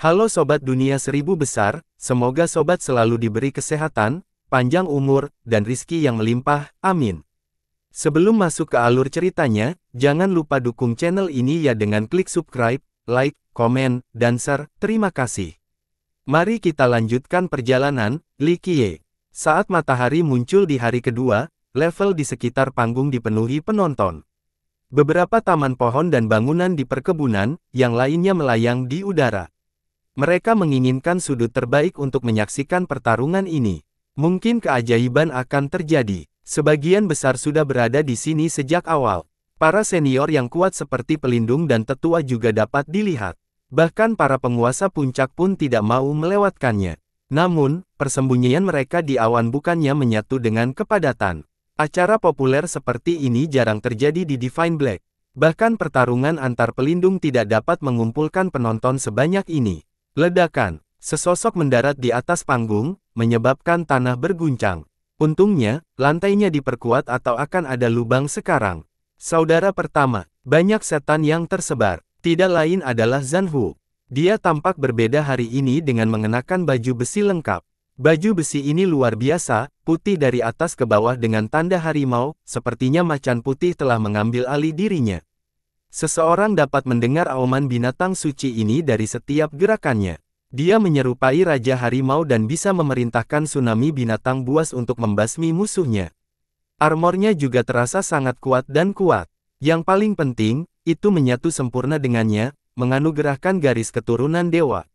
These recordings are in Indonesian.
Halo Sobat Dunia Seribu Besar, semoga Sobat selalu diberi kesehatan, panjang umur, dan rizki yang melimpah, amin. Sebelum masuk ke alur ceritanya, jangan lupa dukung channel ini ya dengan klik subscribe, like, komen, dan share, terima kasih. Mari kita lanjutkan perjalanan, Likie. Saat matahari muncul di hari kedua, level di sekitar panggung dipenuhi penonton. Beberapa taman pohon dan bangunan di perkebunan, yang lainnya melayang di udara. Mereka menginginkan sudut terbaik untuk menyaksikan pertarungan ini. Mungkin keajaiban akan terjadi. Sebagian besar sudah berada di sini sejak awal. Para senior yang kuat seperti pelindung dan tetua juga dapat dilihat. Bahkan para penguasa puncak pun tidak mau melewatkannya. Namun, persembunyian mereka di awan bukannya menyatu dengan kepadatan. Acara populer seperti ini jarang terjadi di Divine Black. Bahkan pertarungan antar pelindung tidak dapat mengumpulkan penonton sebanyak ini. Ledakan, sesosok mendarat di atas panggung, menyebabkan tanah berguncang. Untungnya, lantainya diperkuat atau akan ada lubang sekarang. Saudara pertama, banyak setan yang tersebar. Tidak lain adalah Zanhu. Dia tampak berbeda hari ini dengan mengenakan baju besi lengkap. Baju besi ini luar biasa, putih dari atas ke bawah dengan tanda harimau, sepertinya macan putih telah mengambil alih dirinya. Seseorang dapat mendengar auman binatang suci ini dari setiap gerakannya. Dia menyerupai Raja Harimau dan bisa memerintahkan tsunami binatang buas untuk membasmi musuhnya. Armornya juga terasa sangat kuat dan kuat. Yang paling penting, itu menyatu sempurna dengannya, menganugerahkan garis keturunan dewa.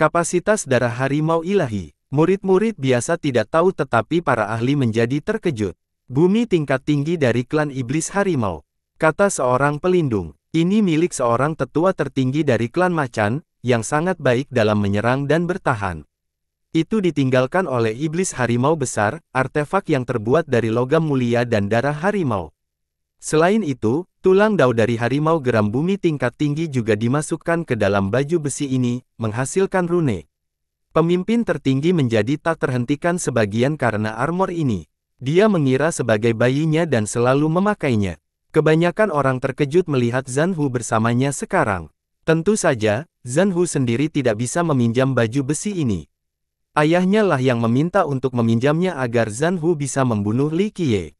Kapasitas darah harimau ilahi, murid-murid biasa tidak tahu tetapi para ahli menjadi terkejut. Bumi tingkat tinggi dari klan iblis harimau. Kata seorang pelindung, ini milik seorang tetua tertinggi dari klan macan, yang sangat baik dalam menyerang dan bertahan. Itu ditinggalkan oleh iblis harimau besar, artefak yang terbuat dari logam mulia dan darah harimau. Selain itu, tulang dao dari harimau geram bumi tingkat tinggi juga dimasukkan ke dalam baju besi ini, menghasilkan rune. Pemimpin tertinggi menjadi tak terhentikan sebagian karena armor ini. Dia mengira sebagai bayinya dan selalu memakainya. Kebanyakan orang terkejut melihat Zhan Hu bersamanya sekarang. Tentu saja, Zhan Hu sendiri tidak bisa meminjam baju besi ini. Ayahnya lah yang meminta untuk meminjamnya agar Zhan Hu bisa membunuh Li Qiye.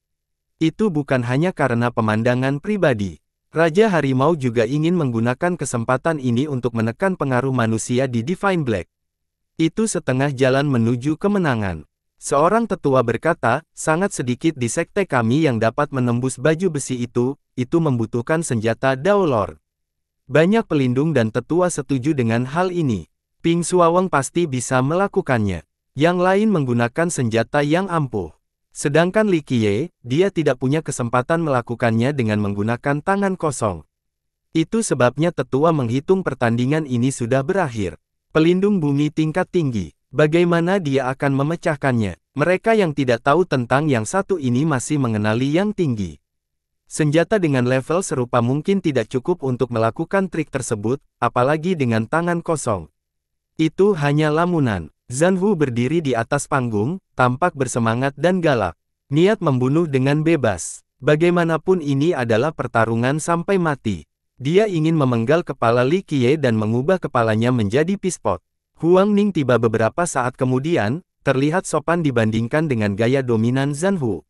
Itu bukan hanya karena pemandangan pribadi. Raja Harimau juga ingin menggunakan kesempatan ini untuk menekan pengaruh manusia di Divine Black. Itu setengah jalan menuju kemenangan. Seorang tetua berkata, sangat sedikit di sekte kami yang dapat menembus baju besi itu, itu membutuhkan senjata Daolor. Banyak pelindung dan tetua setuju dengan hal ini. Ping Suaweng pasti bisa melakukannya. Yang lain menggunakan senjata yang ampuh. Sedangkan Li Qiye, dia tidak punya kesempatan melakukannya dengan menggunakan tangan kosong. Itu sebabnya tetua menghitung pertandingan ini sudah berakhir. Pelindung bumi tingkat tinggi. Bagaimana dia akan memecahkannya? Mereka yang tidak tahu tentang yang satu ini masih mengenali yang tinggi. Senjata dengan level serupa mungkin tidak cukup untuk melakukan trik tersebut, apalagi dengan tangan kosong. Itu hanya lamunan. Zanhu berdiri di atas panggung, tampak bersemangat dan galak. Niat membunuh dengan bebas. Bagaimanapun ini adalah pertarungan sampai mati. Dia ingin memenggal kepala Li Qiye dan mengubah kepalanya menjadi pispot. Huang Ning tiba beberapa saat kemudian, terlihat sopan dibandingkan dengan gaya dominan Zhan Hu.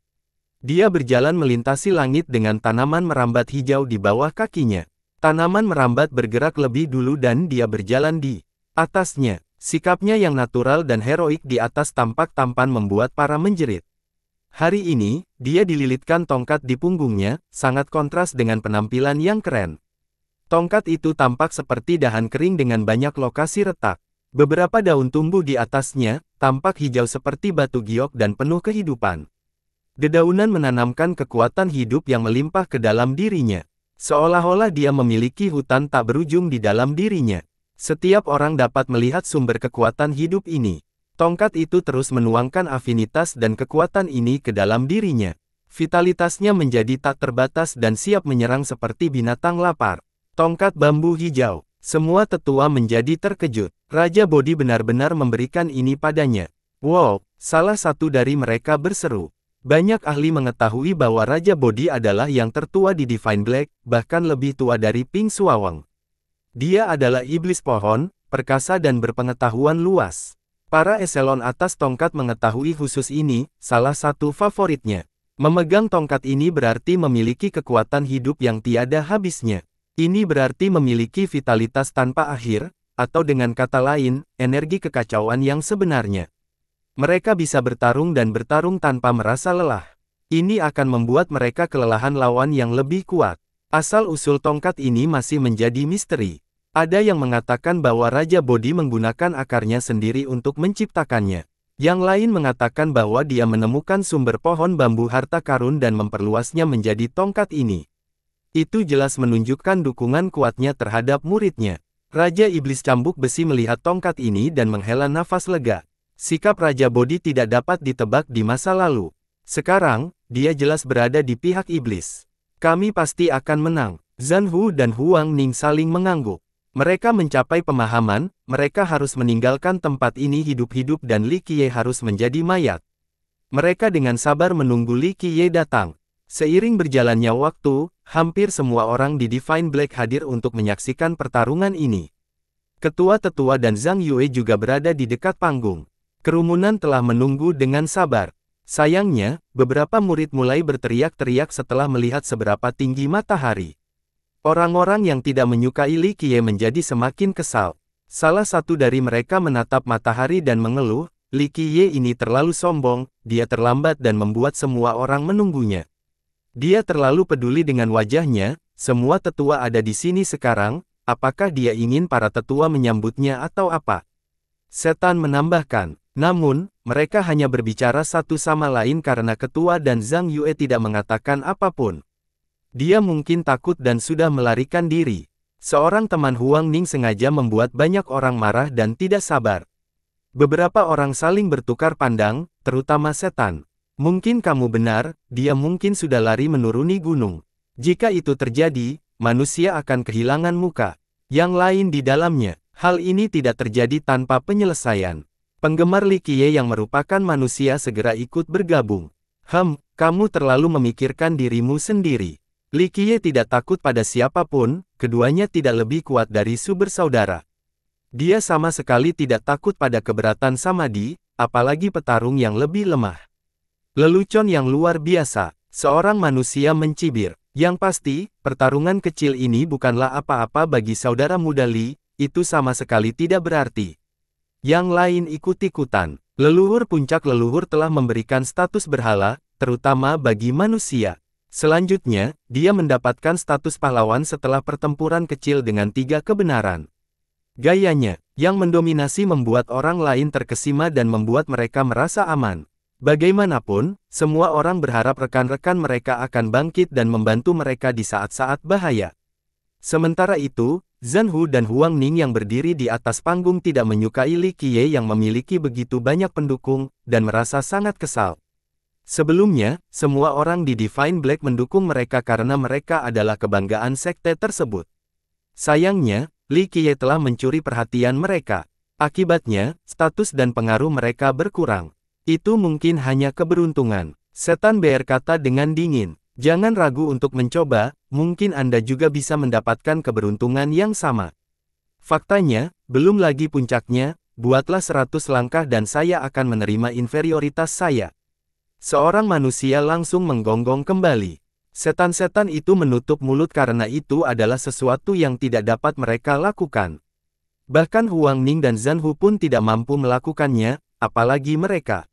Dia berjalan melintasi langit dengan tanaman merambat hijau di bawah kakinya. Tanaman merambat bergerak lebih dulu dan dia berjalan di atasnya. Sikapnya yang natural dan heroik di atas tampak tampan membuat para menjerit. Hari ini, dia dililitkan tongkat di punggungnya, sangat kontras dengan penampilan yang keren. Tongkat itu tampak seperti dahan kering dengan banyak lokasi retak. Beberapa daun tumbuh di atasnya, tampak hijau seperti batu giok dan penuh kehidupan. Dedaunan menanamkan kekuatan hidup yang melimpah ke dalam dirinya. Seolah-olah dia memiliki hutan tak berujung di dalam dirinya. Setiap orang dapat melihat sumber kekuatan hidup ini. Tongkat itu terus menuangkan afinitas dan kekuatan ini ke dalam dirinya. Vitalitasnya menjadi tak terbatas dan siap menyerang seperti binatang lapar. Tongkat bambu hijau semua tetua menjadi terkejut. Raja Bodhi benar-benar memberikan ini padanya. Wow, salah satu dari mereka berseru. Banyak ahli mengetahui bahwa Raja Bodhi adalah yang tertua di Divine Black, bahkan lebih tua dari Ping Suawang. Dia adalah iblis pohon, perkasa dan berpengetahuan luas. Para eselon atas tongkat mengetahui khusus ini, salah satu favoritnya. Memegang tongkat ini berarti memiliki kekuatan hidup yang tiada habisnya. Ini berarti memiliki vitalitas tanpa akhir, atau dengan kata lain, energi kekacauan yang sebenarnya. Mereka bisa bertarung dan bertarung tanpa merasa lelah. Ini akan membuat mereka kelelahan lawan yang lebih kuat. Asal-usul tongkat ini masih menjadi misteri. Ada yang mengatakan bahwa Raja Bodhi menggunakan akarnya sendiri untuk menciptakannya. Yang lain mengatakan bahwa dia menemukan sumber pohon bambu harta karun dan memperluasnya menjadi tongkat ini. Itu jelas menunjukkan dukungan kuatnya terhadap muridnya. Raja Iblis Cambuk Besi melihat tongkat ini dan menghela nafas lega. Sikap Raja Bodhi tidak dapat ditebak di masa lalu. Sekarang, dia jelas berada di pihak iblis. Kami pasti akan menang. Zan Hu dan Huang Ning saling mengangguk. Mereka mencapai pemahaman, mereka harus meninggalkan tempat ini hidup-hidup dan Li Qiye harus menjadi mayat. Mereka dengan sabar menunggu Li Qiye datang. Seiring berjalannya waktu, Hampir semua orang di Divine Black hadir untuk menyaksikan pertarungan ini. Ketua Tetua dan Zhang Yue juga berada di dekat panggung. Kerumunan telah menunggu dengan sabar. Sayangnya, beberapa murid mulai berteriak-teriak setelah melihat seberapa tinggi matahari. Orang-orang yang tidak menyukai Li Qiye menjadi semakin kesal. Salah satu dari mereka menatap matahari dan mengeluh, Li Qiye ini terlalu sombong, dia terlambat dan membuat semua orang menunggunya. Dia terlalu peduli dengan wajahnya, semua tetua ada di sini sekarang, apakah dia ingin para tetua menyambutnya atau apa? Setan menambahkan, namun, mereka hanya berbicara satu sama lain karena ketua dan Zhang Yue tidak mengatakan apapun. Dia mungkin takut dan sudah melarikan diri. Seorang teman Huang Ning sengaja membuat banyak orang marah dan tidak sabar. Beberapa orang saling bertukar pandang, terutama setan. Mungkin kamu benar, dia mungkin sudah lari menuruni gunung. Jika itu terjadi, manusia akan kehilangan muka. Yang lain di dalamnya, hal ini tidak terjadi tanpa penyelesaian. Penggemar Likie yang merupakan manusia segera ikut bergabung. Hem, kamu terlalu memikirkan dirimu sendiri. Likie tidak takut pada siapapun, keduanya tidak lebih kuat dari sumber saudara. Dia sama sekali tidak takut pada keberatan Samadi, apalagi petarung yang lebih lemah. Lelucon yang luar biasa, seorang manusia mencibir. Yang pasti, pertarungan kecil ini bukanlah apa-apa bagi saudara muda Li, itu sama sekali tidak berarti. Yang lain ikut-ikutan. Leluhur puncak leluhur telah memberikan status berhala, terutama bagi manusia. Selanjutnya, dia mendapatkan status pahlawan setelah pertempuran kecil dengan tiga kebenaran. Gayanya, yang mendominasi membuat orang lain terkesima dan membuat mereka merasa aman. Bagaimanapun, semua orang berharap rekan-rekan mereka akan bangkit dan membantu mereka di saat-saat bahaya. Sementara itu, Zhan Hu dan Huang Ning yang berdiri di atas panggung tidak menyukai Li Qiye yang memiliki begitu banyak pendukung, dan merasa sangat kesal. Sebelumnya, semua orang di Divine Black mendukung mereka karena mereka adalah kebanggaan sekte tersebut. Sayangnya, Li Qiye telah mencuri perhatian mereka. Akibatnya, status dan pengaruh mereka berkurang. Itu mungkin hanya keberuntungan. Setan berkata dengan dingin. Jangan ragu untuk mencoba, mungkin Anda juga bisa mendapatkan keberuntungan yang sama. Faktanya, belum lagi puncaknya, buatlah 100 langkah dan saya akan menerima inferioritas saya. Seorang manusia langsung menggonggong kembali. Setan-setan itu menutup mulut karena itu adalah sesuatu yang tidak dapat mereka lakukan. Bahkan Huang Ning dan Zhan Hu pun tidak mampu melakukannya, apalagi mereka.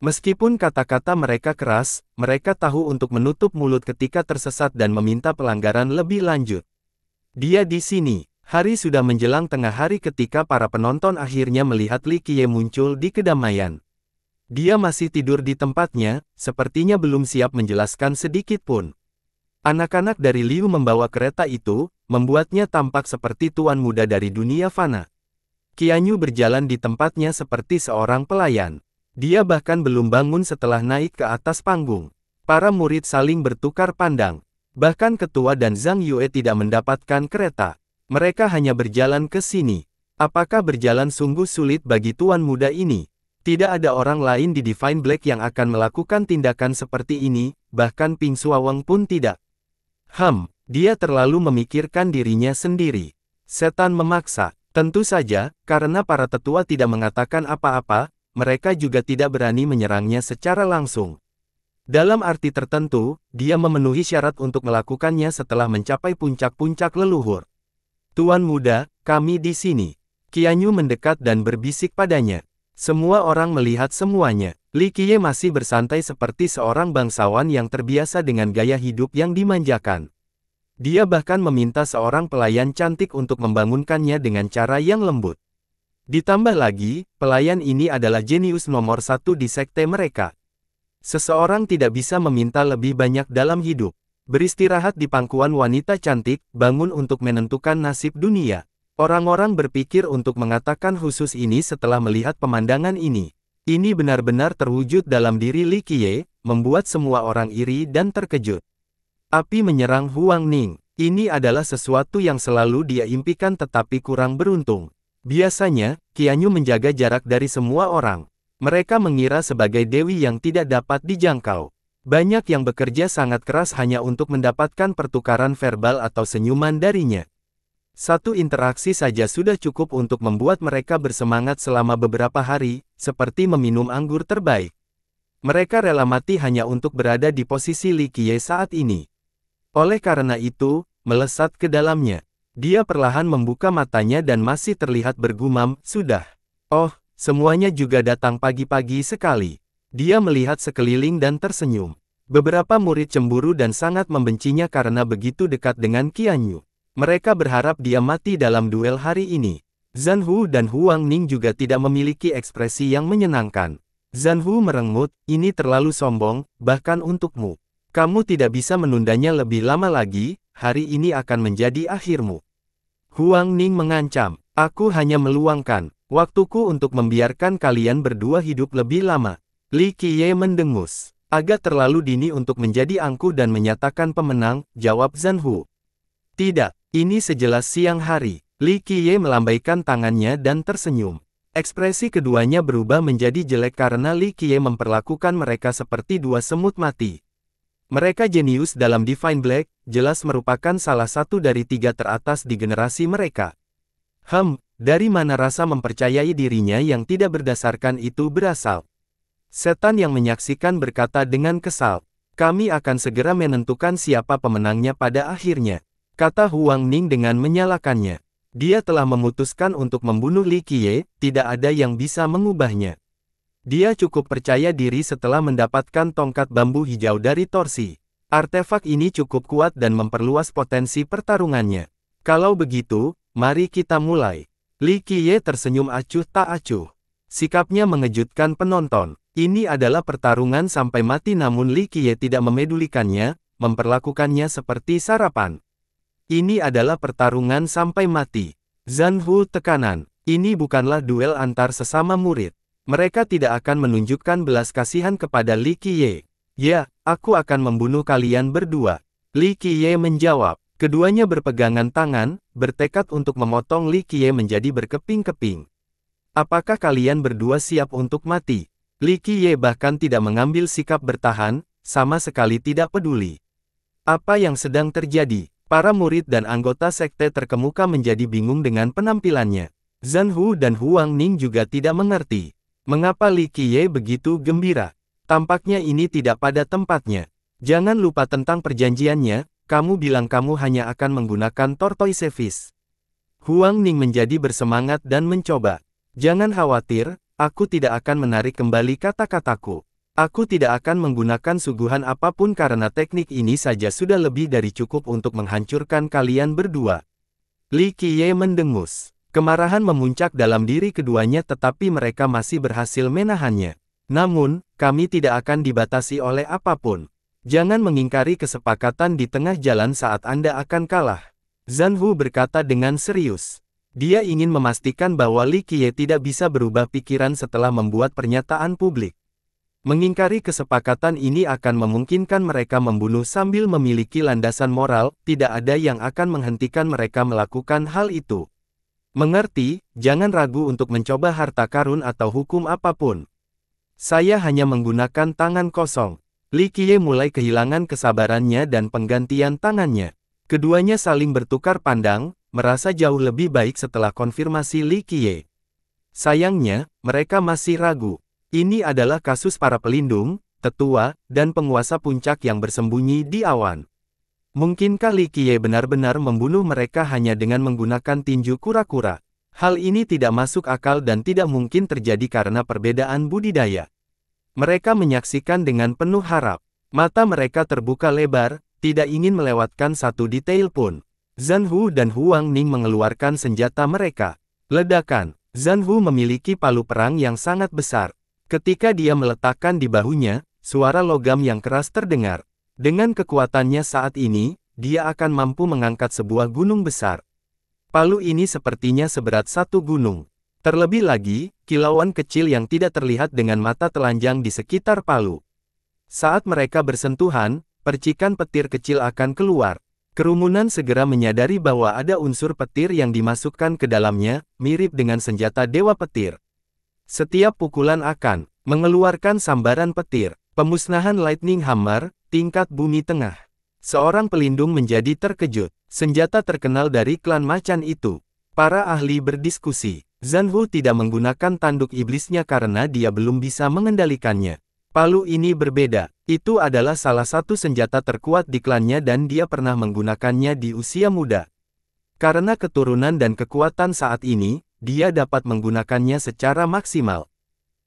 Meskipun kata-kata mereka keras, mereka tahu untuk menutup mulut ketika tersesat dan meminta pelanggaran lebih lanjut. Dia di sini. Hari sudah menjelang tengah hari ketika para penonton akhirnya melihat Li Kie muncul di kedamaian. Dia masih tidur di tempatnya, sepertinya belum siap menjelaskan sedikit pun. Anak-anak dari Liu membawa kereta itu, membuatnya tampak seperti tuan muda dari dunia fana. Kianyu berjalan di tempatnya seperti seorang pelayan. Dia bahkan belum bangun setelah naik ke atas panggung. Para murid saling bertukar pandang. Bahkan ketua dan Zhang Yue tidak mendapatkan kereta. Mereka hanya berjalan ke sini. Apakah berjalan sungguh sulit bagi tuan muda ini? Tidak ada orang lain di Divine Black yang akan melakukan tindakan seperti ini, bahkan Ping Suawang pun tidak. Ham, dia terlalu memikirkan dirinya sendiri. Setan memaksa. Tentu saja, karena para tetua tidak mengatakan apa-apa, mereka juga tidak berani menyerangnya secara langsung. Dalam arti tertentu, dia memenuhi syarat untuk melakukannya setelah mencapai puncak-puncak leluhur. Tuan muda, kami di sini. Kianyu mendekat dan berbisik padanya. Semua orang melihat semuanya. Li Qiye masih bersantai seperti seorang bangsawan yang terbiasa dengan gaya hidup yang dimanjakan. Dia bahkan meminta seorang pelayan cantik untuk membangunkannya dengan cara yang lembut. Ditambah lagi, pelayan ini adalah jenius nomor satu di sekte mereka. Seseorang tidak bisa meminta lebih banyak dalam hidup. Beristirahat di pangkuan wanita cantik, bangun untuk menentukan nasib dunia. Orang-orang berpikir untuk mengatakan khusus ini setelah melihat pemandangan ini. Ini benar-benar terwujud dalam diri Li Qiye, membuat semua orang iri dan terkejut. Api menyerang Huang Ning. Ini adalah sesuatu yang selalu dia impikan tetapi kurang beruntung. Biasanya, Kianyu menjaga jarak dari semua orang. Mereka mengira sebagai dewi yang tidak dapat dijangkau. Banyak yang bekerja sangat keras hanya untuk mendapatkan pertukaran verbal atau senyuman darinya. Satu interaksi saja sudah cukup untuk membuat mereka bersemangat selama beberapa hari, seperti meminum anggur terbaik. Mereka rela mati hanya untuk berada di posisi Li Qiye saat ini. Oleh karena itu, melesat ke dalamnya. Dia perlahan membuka matanya dan masih terlihat bergumam, sudah. Oh, semuanya juga datang pagi-pagi sekali. Dia melihat sekeliling dan tersenyum. Beberapa murid cemburu dan sangat membencinya karena begitu dekat dengan Qianyu. Mereka berharap dia mati dalam duel hari ini. Zhan Hu dan Huang Ning juga tidak memiliki ekspresi yang menyenangkan. Zhan Hu merengut, ini terlalu sombong, bahkan untukmu. Kamu tidak bisa menundanya lebih lama lagi, hari ini akan menjadi akhirmu. Huang Ning mengancam, aku hanya meluangkan waktuku untuk membiarkan kalian berdua hidup lebih lama. Li Qiye mendengus. Agak terlalu dini untuk menjadi angkuh dan menyatakan pemenang, jawab Zhan Hu. Tidak, ini sejelas siang hari. Li Qiye melambaikan tangannya dan tersenyum. Ekspresi keduanya berubah menjadi jelek karena Li Qiye memperlakukan mereka seperti dua semut mati. Mereka jenius dalam Divine Black, jelas merupakan salah satu dari tiga teratas di generasi mereka. Hem, dari mana rasa mempercayai dirinya yang tidak berdasarkan itu berasal? Setan yang menyaksikan berkata dengan kesal, kami akan segera menentukan siapa pemenangnya pada akhirnya, kata Huang Ning dengan menyalakannya. Dia telah memutuskan untuk membunuh Li Qiye, tidak ada yang bisa mengubahnya. Dia cukup percaya diri setelah mendapatkan tongkat bambu hijau dari Torsi. Artefak ini cukup kuat dan memperluas potensi pertarungannya. Kalau begitu, mari kita mulai. Li Qiye tersenyum acuh tak acuh. Sikapnya mengejutkan penonton. Ini adalah pertarungan sampai mati namun Li Qiye tidak memedulikannya, memperlakukannya seperti sarapan. Ini adalah pertarungan sampai mati. Zhan Hu tekanan. Ini bukanlah duel antar sesama murid mereka tidak akan menunjukkan belas kasihan kepada Li Qiye. Ya, aku akan membunuh kalian berdua. Li Qiye menjawab. Keduanya berpegangan tangan, bertekad untuk memotong Li Qiye menjadi berkeping-keping. Apakah kalian berdua siap untuk mati? Li Qiye bahkan tidak mengambil sikap bertahan, sama sekali tidak peduli. Apa yang sedang terjadi? Para murid dan anggota sekte terkemuka menjadi bingung dengan penampilannya. Zhan Hu dan Huang Ning juga tidak mengerti. Mengapa Li Qiye begitu gembira? Tampaknya ini tidak pada tempatnya. Jangan lupa tentang perjanjiannya, kamu bilang kamu hanya akan menggunakan tortoise fish. Huang Ning menjadi bersemangat dan mencoba. Jangan khawatir, aku tidak akan menarik kembali kata-kataku. Aku tidak akan menggunakan suguhan apapun karena teknik ini saja sudah lebih dari cukup untuk menghancurkan kalian berdua. Li Qiye mendengus. Kemarahan memuncak dalam diri keduanya tetapi mereka masih berhasil menahannya. Namun, kami tidak akan dibatasi oleh apapun. Jangan mengingkari kesepakatan di tengah jalan saat Anda akan kalah. Hu berkata dengan serius. Dia ingin memastikan bahwa Li Qiye tidak bisa berubah pikiran setelah membuat pernyataan publik. Mengingkari kesepakatan ini akan memungkinkan mereka membunuh sambil memiliki landasan moral, tidak ada yang akan menghentikan mereka melakukan hal itu. Mengerti, jangan ragu untuk mencoba harta karun atau hukum apapun. Saya hanya menggunakan tangan kosong. Li Qiye mulai kehilangan kesabarannya dan penggantian tangannya. Keduanya saling bertukar pandang, merasa jauh lebih baik setelah konfirmasi Li Qiye. Sayangnya, mereka masih ragu. Ini adalah kasus para pelindung, tetua, dan penguasa puncak yang bersembunyi di awan. Mungkinkah Li Qiye benar-benar membunuh mereka hanya dengan menggunakan tinju kura-kura? Hal ini tidak masuk akal dan tidak mungkin terjadi karena perbedaan budidaya. Mereka menyaksikan dengan penuh harap. Mata mereka terbuka lebar, tidak ingin melewatkan satu detail pun. Zhan Hu dan Huang Ning mengeluarkan senjata mereka. Ledakan. Zhan Hu memiliki palu perang yang sangat besar. Ketika dia meletakkan di bahunya, suara logam yang keras terdengar. Dengan kekuatannya saat ini, dia akan mampu mengangkat sebuah gunung besar. Palu ini sepertinya seberat satu gunung. Terlebih lagi, kilauan kecil yang tidak terlihat dengan mata telanjang di sekitar Palu. Saat mereka bersentuhan, percikan petir kecil akan keluar. Kerumunan segera menyadari bahwa ada unsur petir yang dimasukkan ke dalamnya, mirip dengan senjata dewa petir. Setiap pukulan akan mengeluarkan sambaran petir. Pemusnahan Lightning Hammer, Tingkat Bumi Tengah. Seorang pelindung menjadi terkejut. Senjata terkenal dari klan macan itu. Para ahli berdiskusi. Zanhu tidak menggunakan tanduk iblisnya karena dia belum bisa mengendalikannya. Palu ini berbeda. Itu adalah salah satu senjata terkuat di klannya dan dia pernah menggunakannya di usia muda. Karena keturunan dan kekuatan saat ini, dia dapat menggunakannya secara maksimal.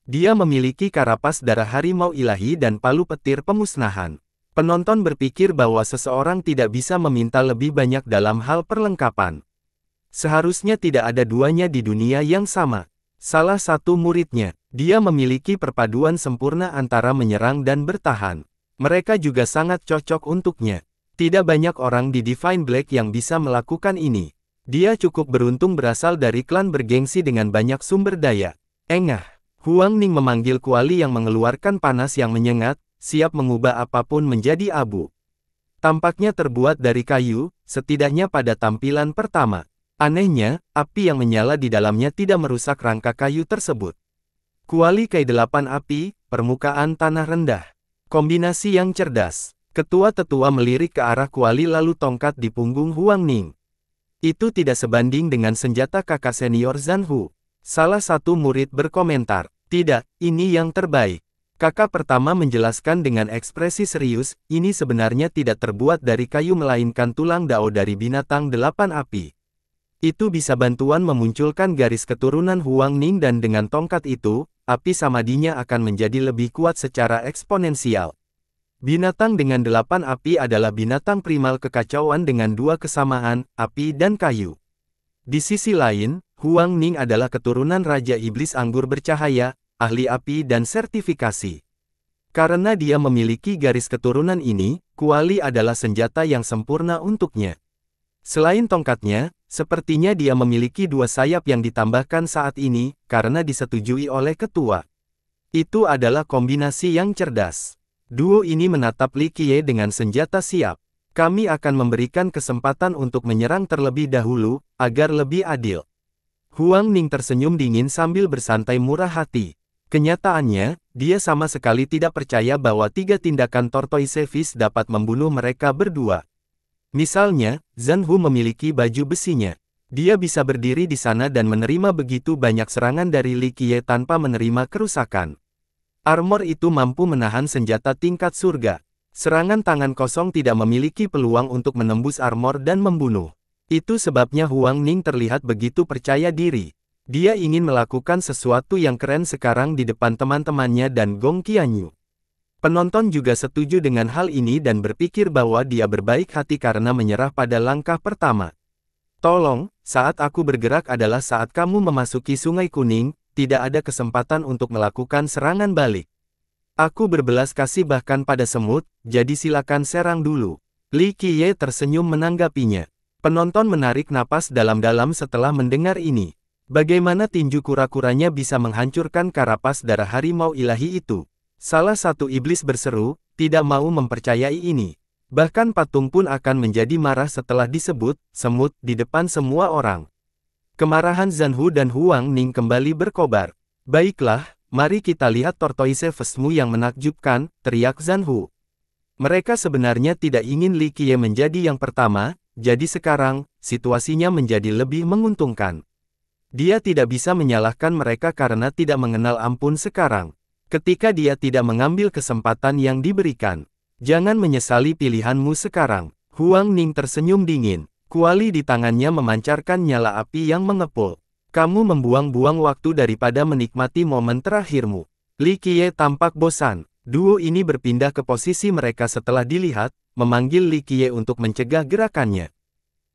Dia memiliki karapas darah harimau ilahi dan palu petir pemusnahan. Penonton berpikir bahwa seseorang tidak bisa meminta lebih banyak dalam hal perlengkapan. Seharusnya tidak ada duanya di dunia yang sama. Salah satu muridnya, dia memiliki perpaduan sempurna antara menyerang dan bertahan. Mereka juga sangat cocok untuknya. Tidak banyak orang di Divine Black yang bisa melakukan ini. Dia cukup beruntung berasal dari klan bergengsi dengan banyak sumber daya. Engah, Huang Ning memanggil Kuali yang mengeluarkan panas yang menyengat, siap mengubah apapun menjadi abu. Tampaknya terbuat dari kayu, setidaknya pada tampilan pertama. Anehnya, api yang menyala di dalamnya tidak merusak rangka kayu tersebut. Kuali K8 api, permukaan tanah rendah. Kombinasi yang cerdas. Ketua tetua melirik ke arah kuali lalu tongkat di punggung Huang Ning. Itu tidak sebanding dengan senjata kakak senior Zhan Hu. Salah satu murid berkomentar, tidak, ini yang terbaik. Kakak pertama menjelaskan dengan ekspresi serius, ini sebenarnya tidak terbuat dari kayu melainkan tulang dao dari binatang delapan api. Itu bisa bantuan memunculkan garis keturunan Huang Ning dan dengan tongkat itu, api samadinya akan menjadi lebih kuat secara eksponensial. Binatang dengan delapan api adalah binatang primal kekacauan dengan dua kesamaan, api dan kayu. Di sisi lain, Huang Ning adalah keturunan Raja Iblis Anggur Bercahaya, ahli api dan sertifikasi. Karena dia memiliki garis keturunan ini, kuali adalah senjata yang sempurna untuknya. Selain tongkatnya, sepertinya dia memiliki dua sayap yang ditambahkan saat ini, karena disetujui oleh ketua. Itu adalah kombinasi yang cerdas. Duo ini menatap Li Qiye dengan senjata siap. Kami akan memberikan kesempatan untuk menyerang terlebih dahulu, agar lebih adil. Huang Ning tersenyum dingin sambil bersantai murah hati. Kenyataannya, dia sama sekali tidak percaya bahwa tiga tindakan Tortoisefish dapat membunuh mereka berdua. Misalnya, Zanhu memiliki baju besinya. Dia bisa berdiri di sana dan menerima begitu banyak serangan dari Li Qiye tanpa menerima kerusakan. Armor itu mampu menahan senjata tingkat surga. Serangan tangan kosong tidak memiliki peluang untuk menembus armor dan membunuh. Itu sebabnya Huang Ning terlihat begitu percaya diri. Dia ingin melakukan sesuatu yang keren sekarang di depan teman-temannya dan Gong Qianyu. Penonton juga setuju dengan hal ini dan berpikir bahwa dia berbaik hati karena menyerah pada langkah pertama. Tolong, saat aku bergerak adalah saat kamu memasuki sungai kuning, tidak ada kesempatan untuk melakukan serangan balik. Aku berbelas kasih bahkan pada semut, jadi silakan serang dulu. Li Qiye tersenyum menanggapinya. Penonton menarik napas dalam-dalam setelah mendengar ini. Bagaimana tinju kura-kuranya bisa menghancurkan karapas darah harimau ilahi itu? Salah satu iblis berseru, tidak mau mempercayai ini. Bahkan patung pun akan menjadi marah setelah disebut, semut, di depan semua orang. Kemarahan Zanhu dan Huang Ning kembali berkobar. Baiklah, mari kita lihat tortoise vesmu yang menakjubkan, teriak Zanhu. Mereka sebenarnya tidak ingin Li Qiye menjadi yang pertama, jadi sekarang, situasinya menjadi lebih menguntungkan. Dia tidak bisa menyalahkan mereka karena tidak mengenal ampun sekarang. Ketika dia tidak mengambil kesempatan yang diberikan, jangan menyesali pilihanmu sekarang. Huang Ning tersenyum dingin. Kuali di tangannya memancarkan nyala api yang mengepul. Kamu membuang-buang waktu daripada menikmati momen terakhirmu. Li Qiye tampak bosan. Duo ini berpindah ke posisi mereka setelah dilihat, memanggil Li Qiye untuk mencegah gerakannya.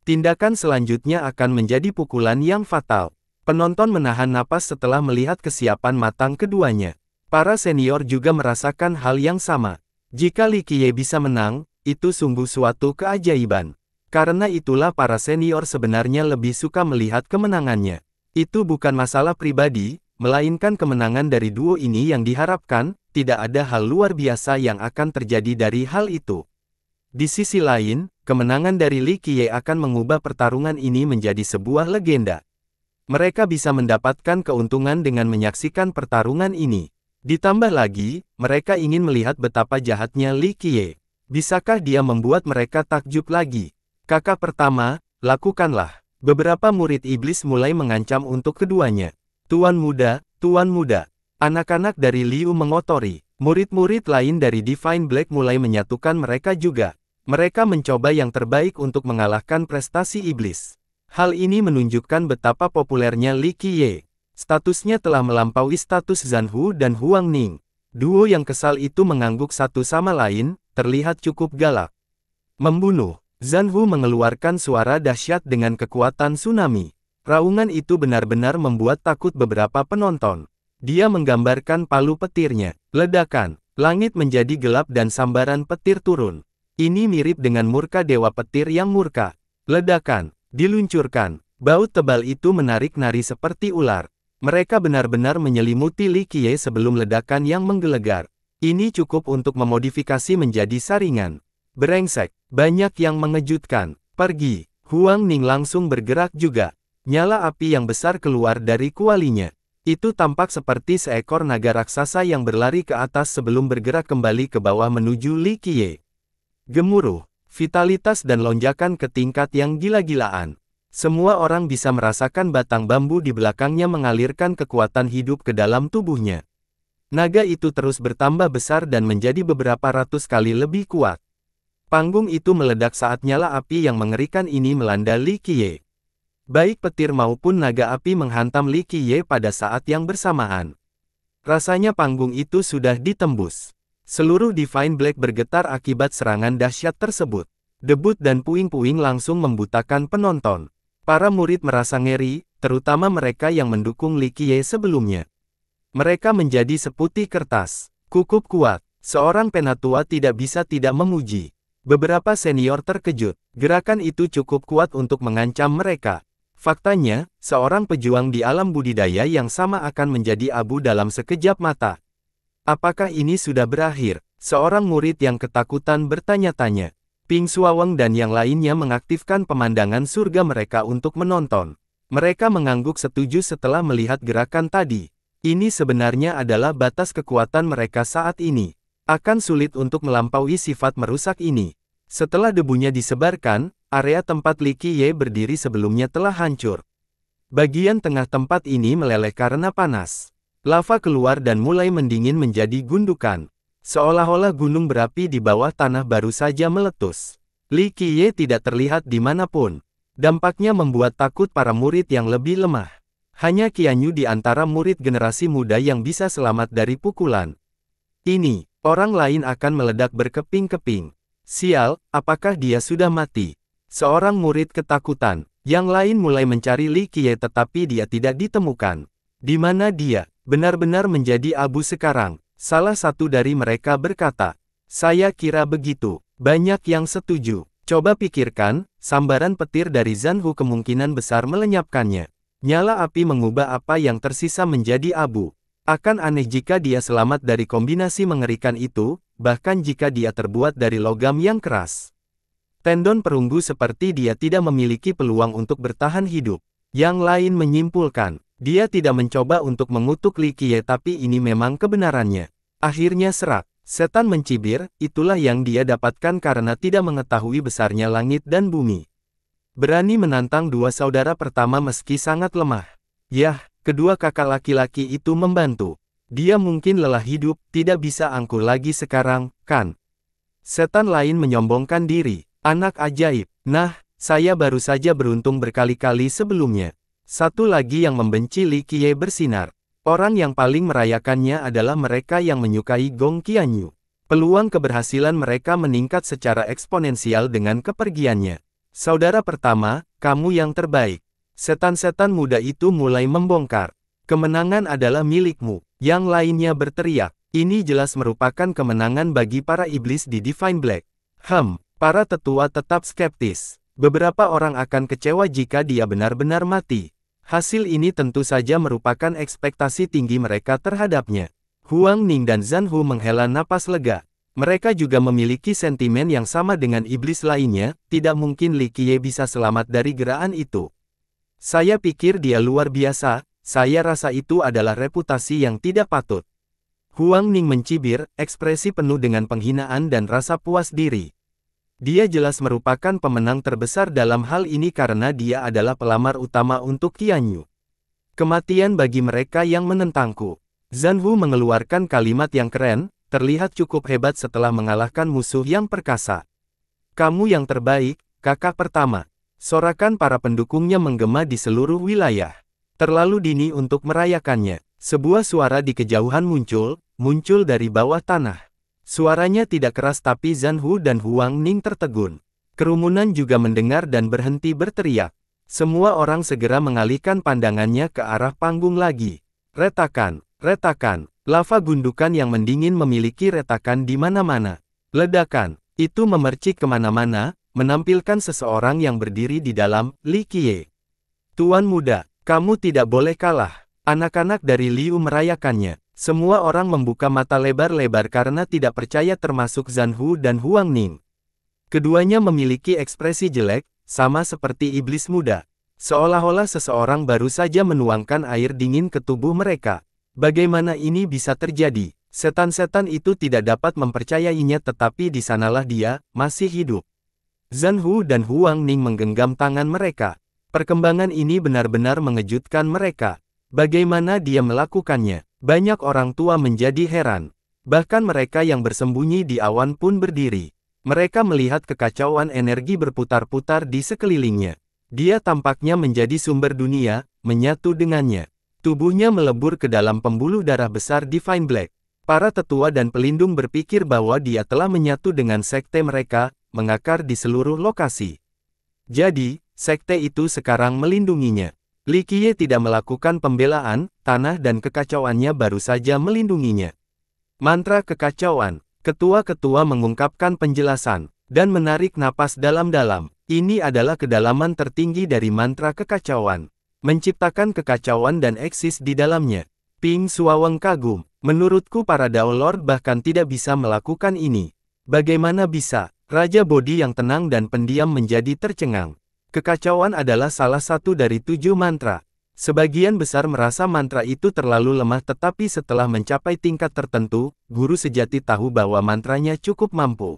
Tindakan selanjutnya akan menjadi pukulan yang fatal. Penonton menahan napas setelah melihat kesiapan matang keduanya. Para senior juga merasakan hal yang sama. Jika Li Qiye bisa menang, itu sungguh suatu keajaiban. Karena itulah para senior sebenarnya lebih suka melihat kemenangannya. Itu bukan masalah pribadi, melainkan kemenangan dari duo ini yang diharapkan, tidak ada hal luar biasa yang akan terjadi dari hal itu. Di sisi lain, kemenangan dari Li Qiye akan mengubah pertarungan ini menjadi sebuah legenda mereka bisa mendapatkan keuntungan dengan menyaksikan pertarungan ini. Ditambah lagi, mereka ingin melihat betapa jahatnya Li Qiye. Bisakah dia membuat mereka takjub lagi? Kakak pertama, lakukanlah. Beberapa murid iblis mulai mengancam untuk keduanya. Tuan muda, tuan muda. Anak-anak dari Liu mengotori. Murid-murid lain dari Divine Black mulai menyatukan mereka juga. Mereka mencoba yang terbaik untuk mengalahkan prestasi iblis. Hal ini menunjukkan betapa populernya Li Qiye. Statusnya telah melampaui status Zhan Hu dan Huang Ning. Duo yang kesal itu mengangguk satu sama lain, terlihat cukup galak. Membunuh, Zhan Hu mengeluarkan suara dahsyat dengan kekuatan tsunami. Raungan itu benar-benar membuat takut beberapa penonton. Dia menggambarkan palu petirnya, ledakan, langit menjadi gelap dan sambaran petir turun. Ini mirip dengan murka dewa petir yang murka. Ledakan, Diluncurkan, baut tebal itu menarik nari seperti ular. Mereka benar-benar menyelimuti Li Qiye sebelum ledakan yang menggelegar. Ini cukup untuk memodifikasi menjadi saringan. Berengsek, banyak yang mengejutkan. Pergi, Huang Ning langsung bergerak juga. Nyala api yang besar keluar dari kualinya. Itu tampak seperti seekor naga raksasa yang berlari ke atas sebelum bergerak kembali ke bawah menuju Li Qiye. Gemuruh, vitalitas dan lonjakan ke tingkat yang gila-gilaan. Semua orang bisa merasakan batang bambu di belakangnya mengalirkan kekuatan hidup ke dalam tubuhnya. Naga itu terus bertambah besar dan menjadi beberapa ratus kali lebih kuat. Panggung itu meledak saat nyala api yang mengerikan ini melanda Li Qiye. Baik petir maupun naga api menghantam Li Qiye pada saat yang bersamaan. Rasanya panggung itu sudah ditembus. Seluruh Divine Black bergetar akibat serangan dahsyat tersebut. Debut dan puing-puing langsung membutakan penonton. Para murid merasa ngeri, terutama mereka yang mendukung Li Qiye sebelumnya. Mereka menjadi seputih kertas. Kukup kuat, seorang penatua tidak bisa tidak memuji. Beberapa senior terkejut, gerakan itu cukup kuat untuk mengancam mereka. Faktanya, seorang pejuang di alam budidaya yang sama akan menjadi abu dalam sekejap mata. Apakah ini sudah berakhir? Seorang murid yang ketakutan bertanya-tanya. Ping Suawang dan yang lainnya mengaktifkan pemandangan surga mereka untuk menonton. Mereka mengangguk setuju setelah melihat gerakan tadi. Ini sebenarnya adalah batas kekuatan mereka saat ini. Akan sulit untuk melampaui sifat merusak ini. Setelah debunya disebarkan, area tempat Li Qiye berdiri sebelumnya telah hancur. Bagian tengah tempat ini meleleh karena panas. Lava keluar dan mulai mendingin menjadi gundukan. Seolah-olah gunung berapi di bawah tanah baru saja meletus. Li Qiye tidak terlihat di dimanapun. Dampaknya membuat takut para murid yang lebih lemah. Hanya Qianyu di antara murid generasi muda yang bisa selamat dari pukulan. Ini, orang lain akan meledak berkeping-keping. Sial, apakah dia sudah mati? Seorang murid ketakutan, yang lain mulai mencari Li Qiye tetapi dia tidak ditemukan. Di mana dia? benar-benar menjadi abu sekarang. Salah satu dari mereka berkata, saya kira begitu, banyak yang setuju. Coba pikirkan, sambaran petir dari Zanhu kemungkinan besar melenyapkannya. Nyala api mengubah apa yang tersisa menjadi abu. Akan aneh jika dia selamat dari kombinasi mengerikan itu, bahkan jika dia terbuat dari logam yang keras. Tendon perunggu seperti dia tidak memiliki peluang untuk bertahan hidup. Yang lain menyimpulkan, dia tidak mencoba untuk mengutuk Li Qiye tapi ini memang kebenarannya. Akhirnya serak, setan mencibir, itulah yang dia dapatkan karena tidak mengetahui besarnya langit dan bumi. Berani menantang dua saudara pertama meski sangat lemah. Yah, kedua kakak laki-laki itu membantu. Dia mungkin lelah hidup, tidak bisa angkuh lagi sekarang, kan? Setan lain menyombongkan diri, anak ajaib. Nah, saya baru saja beruntung berkali-kali sebelumnya. Satu lagi yang membenci Li Qiye bersinar. Orang yang paling merayakannya adalah mereka yang menyukai Gong Qianyu. Peluang keberhasilan mereka meningkat secara eksponensial dengan kepergiannya. Saudara pertama, kamu yang terbaik. Setan-setan muda itu mulai membongkar. Kemenangan adalah milikmu. Yang lainnya berteriak. Ini jelas merupakan kemenangan bagi para iblis di Divine Black. Hem, para tetua tetap skeptis. Beberapa orang akan kecewa jika dia benar-benar mati. Hasil ini tentu saja merupakan ekspektasi tinggi mereka terhadapnya. Huang Ning dan Zhan Hu menghela napas lega. Mereka juga memiliki sentimen yang sama dengan iblis lainnya, tidak mungkin Li Qiye bisa selamat dari geraan itu. Saya pikir dia luar biasa, saya rasa itu adalah reputasi yang tidak patut. Huang Ning mencibir, ekspresi penuh dengan penghinaan dan rasa puas diri. Dia jelas merupakan pemenang terbesar dalam hal ini karena dia adalah pelamar utama untuk Tianyu. Kematian bagi mereka yang menentangku. Zanhu mengeluarkan kalimat yang keren, terlihat cukup hebat setelah mengalahkan musuh yang perkasa. Kamu yang terbaik, kakak pertama. Sorakan para pendukungnya menggema di seluruh wilayah. Terlalu dini untuk merayakannya. Sebuah suara di kejauhan muncul, muncul dari bawah tanah. Suaranya tidak keras tapi Zhan Hu dan Huang Ning tertegun. Kerumunan juga mendengar dan berhenti berteriak. Semua orang segera mengalihkan pandangannya ke arah panggung lagi. Retakan, retakan, lava gundukan yang mendingin memiliki retakan di mana-mana. Ledakan, itu memercik kemana-mana, menampilkan seseorang yang berdiri di dalam Li Qiye. Tuan muda, kamu tidak boleh kalah. Anak-anak dari Liu merayakannya. Semua orang membuka mata lebar-lebar karena tidak percaya termasuk Zhan Hu dan Huang Ning. Keduanya memiliki ekspresi jelek, sama seperti iblis muda. Seolah-olah seseorang baru saja menuangkan air dingin ke tubuh mereka. Bagaimana ini bisa terjadi? Setan-setan itu tidak dapat mempercayainya tetapi di sanalah dia, masih hidup. Zhan Hu dan Huang Ning menggenggam tangan mereka. Perkembangan ini benar-benar mengejutkan mereka. Bagaimana dia melakukannya? Banyak orang tua menjadi heran. Bahkan mereka yang bersembunyi di awan pun berdiri. Mereka melihat kekacauan energi berputar-putar di sekelilingnya. Dia tampaknya menjadi sumber dunia, menyatu dengannya. Tubuhnya melebur ke dalam pembuluh darah besar Divine Black. Para tetua dan pelindung berpikir bahwa dia telah menyatu dengan sekte mereka, mengakar di seluruh lokasi. Jadi, sekte itu sekarang melindunginya. Li Qiye tidak melakukan pembelaan, tanah dan kekacauannya baru saja melindunginya. Mantra kekacauan, ketua-ketua mengungkapkan penjelasan, dan menarik napas dalam-dalam. Ini adalah kedalaman tertinggi dari mantra kekacauan. Menciptakan kekacauan dan eksis di dalamnya. Ping Suaweng kagum, menurutku para Dao Lord bahkan tidak bisa melakukan ini. Bagaimana bisa? Raja Bodi yang tenang dan pendiam menjadi tercengang. Kekacauan adalah salah satu dari tujuh mantra. Sebagian besar merasa mantra itu terlalu lemah tetapi setelah mencapai tingkat tertentu, guru sejati tahu bahwa mantranya cukup mampu.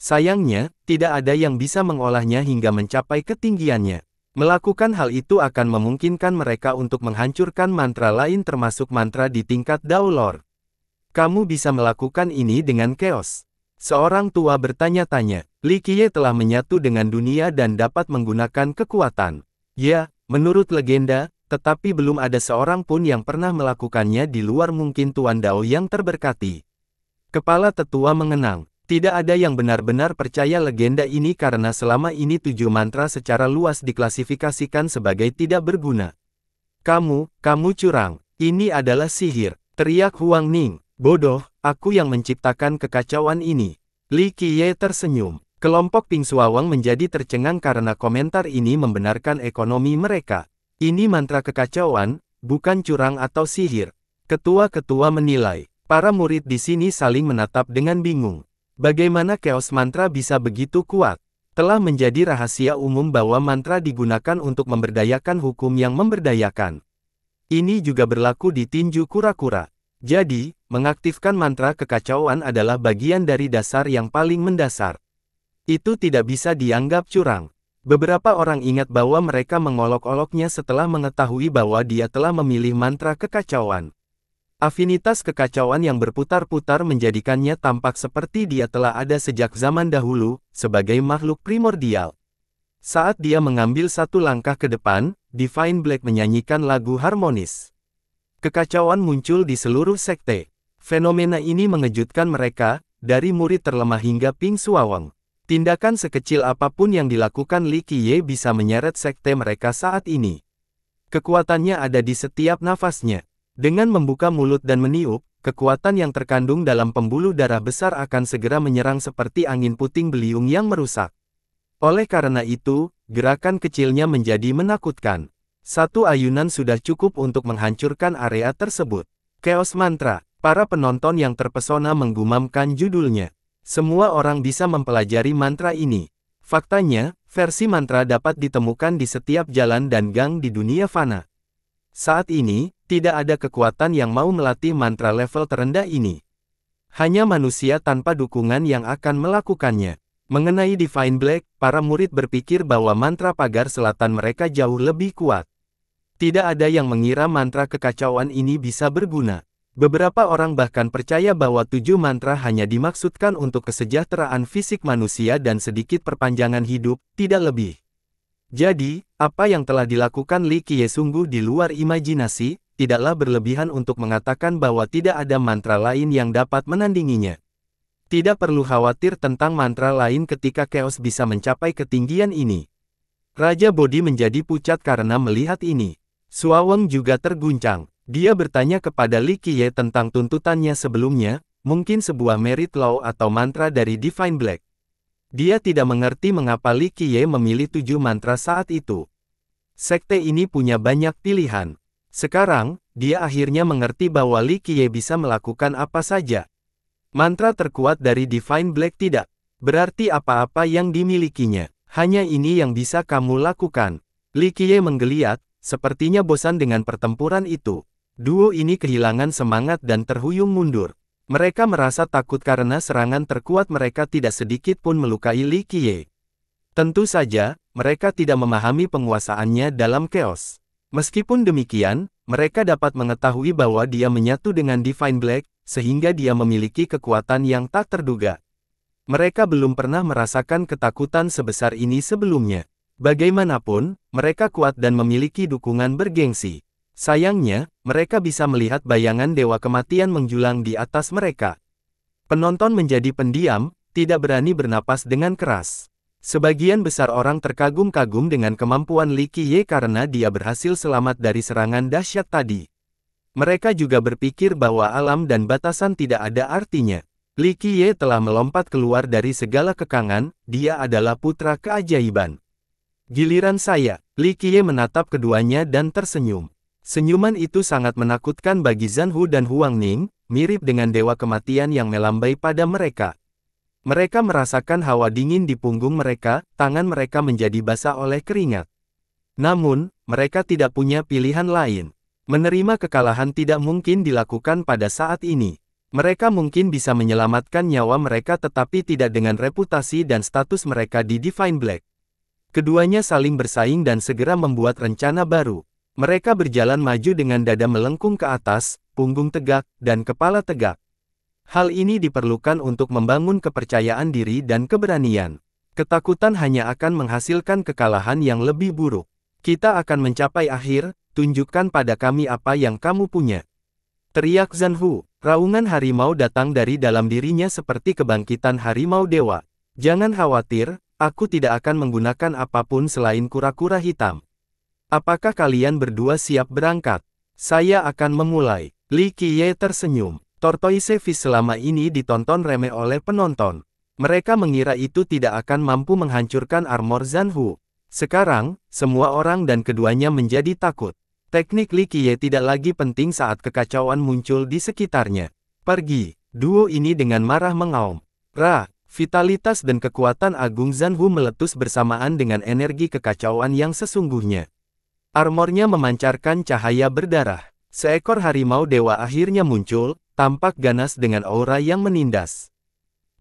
Sayangnya, tidak ada yang bisa mengolahnya hingga mencapai ketinggiannya. Melakukan hal itu akan memungkinkan mereka untuk menghancurkan mantra lain termasuk mantra di tingkat Daulor. Kamu bisa melakukan ini dengan chaos. Seorang tua bertanya-tanya, Li Qiye telah menyatu dengan dunia dan dapat menggunakan kekuatan. Ya, menurut legenda, tetapi belum ada seorang pun yang pernah melakukannya di luar mungkin Tuan Dao yang terberkati. Kepala tetua mengenang, tidak ada yang benar-benar percaya legenda ini karena selama ini tujuh mantra secara luas diklasifikasikan sebagai tidak berguna. Kamu, kamu curang, ini adalah sihir, teriak Huang Ning, bodoh, Aku yang menciptakan kekacauan ini. Li Qiye tersenyum. Kelompok Ping Suawang menjadi tercengang karena komentar ini membenarkan ekonomi mereka. Ini mantra kekacauan, bukan curang atau sihir. Ketua-ketua menilai, para murid di sini saling menatap dengan bingung. Bagaimana chaos mantra bisa begitu kuat? Telah menjadi rahasia umum bahwa mantra digunakan untuk memberdayakan hukum yang memberdayakan. Ini juga berlaku di tinju kura-kura. Jadi, mengaktifkan mantra kekacauan adalah bagian dari dasar yang paling mendasar. Itu tidak bisa dianggap curang. Beberapa orang ingat bahwa mereka mengolok-oloknya setelah mengetahui bahwa dia telah memilih mantra kekacauan. Afinitas kekacauan yang berputar-putar menjadikannya tampak seperti dia telah ada sejak zaman dahulu, sebagai makhluk primordial. Saat dia mengambil satu langkah ke depan, Divine Black menyanyikan lagu harmonis. Kekacauan muncul di seluruh sekte. Fenomena ini mengejutkan mereka, dari murid terlemah hingga Ping Suawang. Tindakan sekecil apapun yang dilakukan Li Qiye bisa menyeret sekte mereka saat ini. Kekuatannya ada di setiap nafasnya. Dengan membuka mulut dan meniup, kekuatan yang terkandung dalam pembuluh darah besar akan segera menyerang seperti angin puting beliung yang merusak. Oleh karena itu, gerakan kecilnya menjadi menakutkan. Satu ayunan sudah cukup untuk menghancurkan area tersebut. Chaos Mantra, para penonton yang terpesona menggumamkan judulnya. Semua orang bisa mempelajari mantra ini. Faktanya, versi mantra dapat ditemukan di setiap jalan dan gang di dunia fana. Saat ini, tidak ada kekuatan yang mau melatih mantra level terendah ini. Hanya manusia tanpa dukungan yang akan melakukannya. Mengenai Divine Black, para murid berpikir bahwa mantra pagar selatan mereka jauh lebih kuat. Tidak ada yang mengira mantra kekacauan ini bisa berguna. Beberapa orang bahkan percaya bahwa tujuh mantra hanya dimaksudkan untuk kesejahteraan fisik manusia dan sedikit perpanjangan hidup, tidak lebih. Jadi, apa yang telah dilakukan Li Qiye sungguh di luar imajinasi, tidaklah berlebihan untuk mengatakan bahwa tidak ada mantra lain yang dapat menandinginya. Tidak perlu khawatir tentang mantra lain ketika chaos bisa mencapai ketinggian ini. Raja Bodhi menjadi pucat karena melihat ini. Suaweng juga terguncang. Dia bertanya kepada Li Qiye tentang tuntutannya sebelumnya, mungkin sebuah merit law atau mantra dari Divine Black. Dia tidak mengerti mengapa Li Qiye memilih tujuh mantra saat itu. Sekte ini punya banyak pilihan. Sekarang, dia akhirnya mengerti bahwa Li Qiye bisa melakukan apa saja. Mantra terkuat dari Divine Black tidak berarti apa-apa yang dimilikinya. Hanya ini yang bisa kamu lakukan. Li Qiye menggeliat, Sepertinya bosan dengan pertempuran itu. Duo ini kehilangan semangat dan terhuyung mundur. Mereka merasa takut karena serangan terkuat mereka tidak sedikit pun melukai Li Qiye. Tentu saja, mereka tidak memahami penguasaannya dalam chaos. Meskipun demikian, mereka dapat mengetahui bahwa dia menyatu dengan Divine Black, sehingga dia memiliki kekuatan yang tak terduga. Mereka belum pernah merasakan ketakutan sebesar ini sebelumnya. Bagaimanapun, mereka kuat dan memiliki dukungan bergengsi. Sayangnya, mereka bisa melihat bayangan dewa kematian menjulang di atas mereka. Penonton menjadi pendiam, tidak berani bernapas dengan keras. Sebagian besar orang terkagum-kagum dengan kemampuan Li Qiye karena dia berhasil selamat dari serangan dahsyat tadi. Mereka juga berpikir bahwa alam dan batasan tidak ada artinya. Li Qiye telah melompat keluar dari segala kekangan, dia adalah putra keajaiban. Giliran saya, Li Qiye menatap keduanya dan tersenyum. Senyuman itu sangat menakutkan bagi Zhan Hu dan Huang Ning, mirip dengan dewa kematian yang melambai pada mereka. Mereka merasakan hawa dingin di punggung mereka, tangan mereka menjadi basah oleh keringat. Namun, mereka tidak punya pilihan lain. Menerima kekalahan tidak mungkin dilakukan pada saat ini. Mereka mungkin bisa menyelamatkan nyawa mereka tetapi tidak dengan reputasi dan status mereka di Divine Black. Keduanya saling bersaing dan segera membuat rencana baru. Mereka berjalan maju dengan dada melengkung ke atas, punggung tegak, dan kepala tegak. Hal ini diperlukan untuk membangun kepercayaan diri dan keberanian. Ketakutan hanya akan menghasilkan kekalahan yang lebih buruk. Kita akan mencapai akhir, tunjukkan pada kami apa yang kamu punya. Teriak Zanhu, raungan harimau datang dari dalam dirinya seperti kebangkitan harimau dewa. Jangan khawatir, Aku tidak akan menggunakan apapun selain kura-kura hitam. Apakah kalian berdua siap berangkat? Saya akan memulai. Li Qiye tersenyum. Tortoise Fish selama ini ditonton remeh oleh penonton. Mereka mengira itu tidak akan mampu menghancurkan armor Zanhu. Sekarang, semua orang dan keduanya menjadi takut. Teknik Li Qiye tidak lagi penting saat kekacauan muncul di sekitarnya. Pergi. Duo ini dengan marah mengaum. Ra, Vitalitas dan kekuatan Agung Zanhu meletus bersamaan dengan energi kekacauan yang sesungguhnya. Armornya memancarkan cahaya berdarah. Seekor harimau dewa akhirnya muncul, tampak ganas dengan aura yang menindas.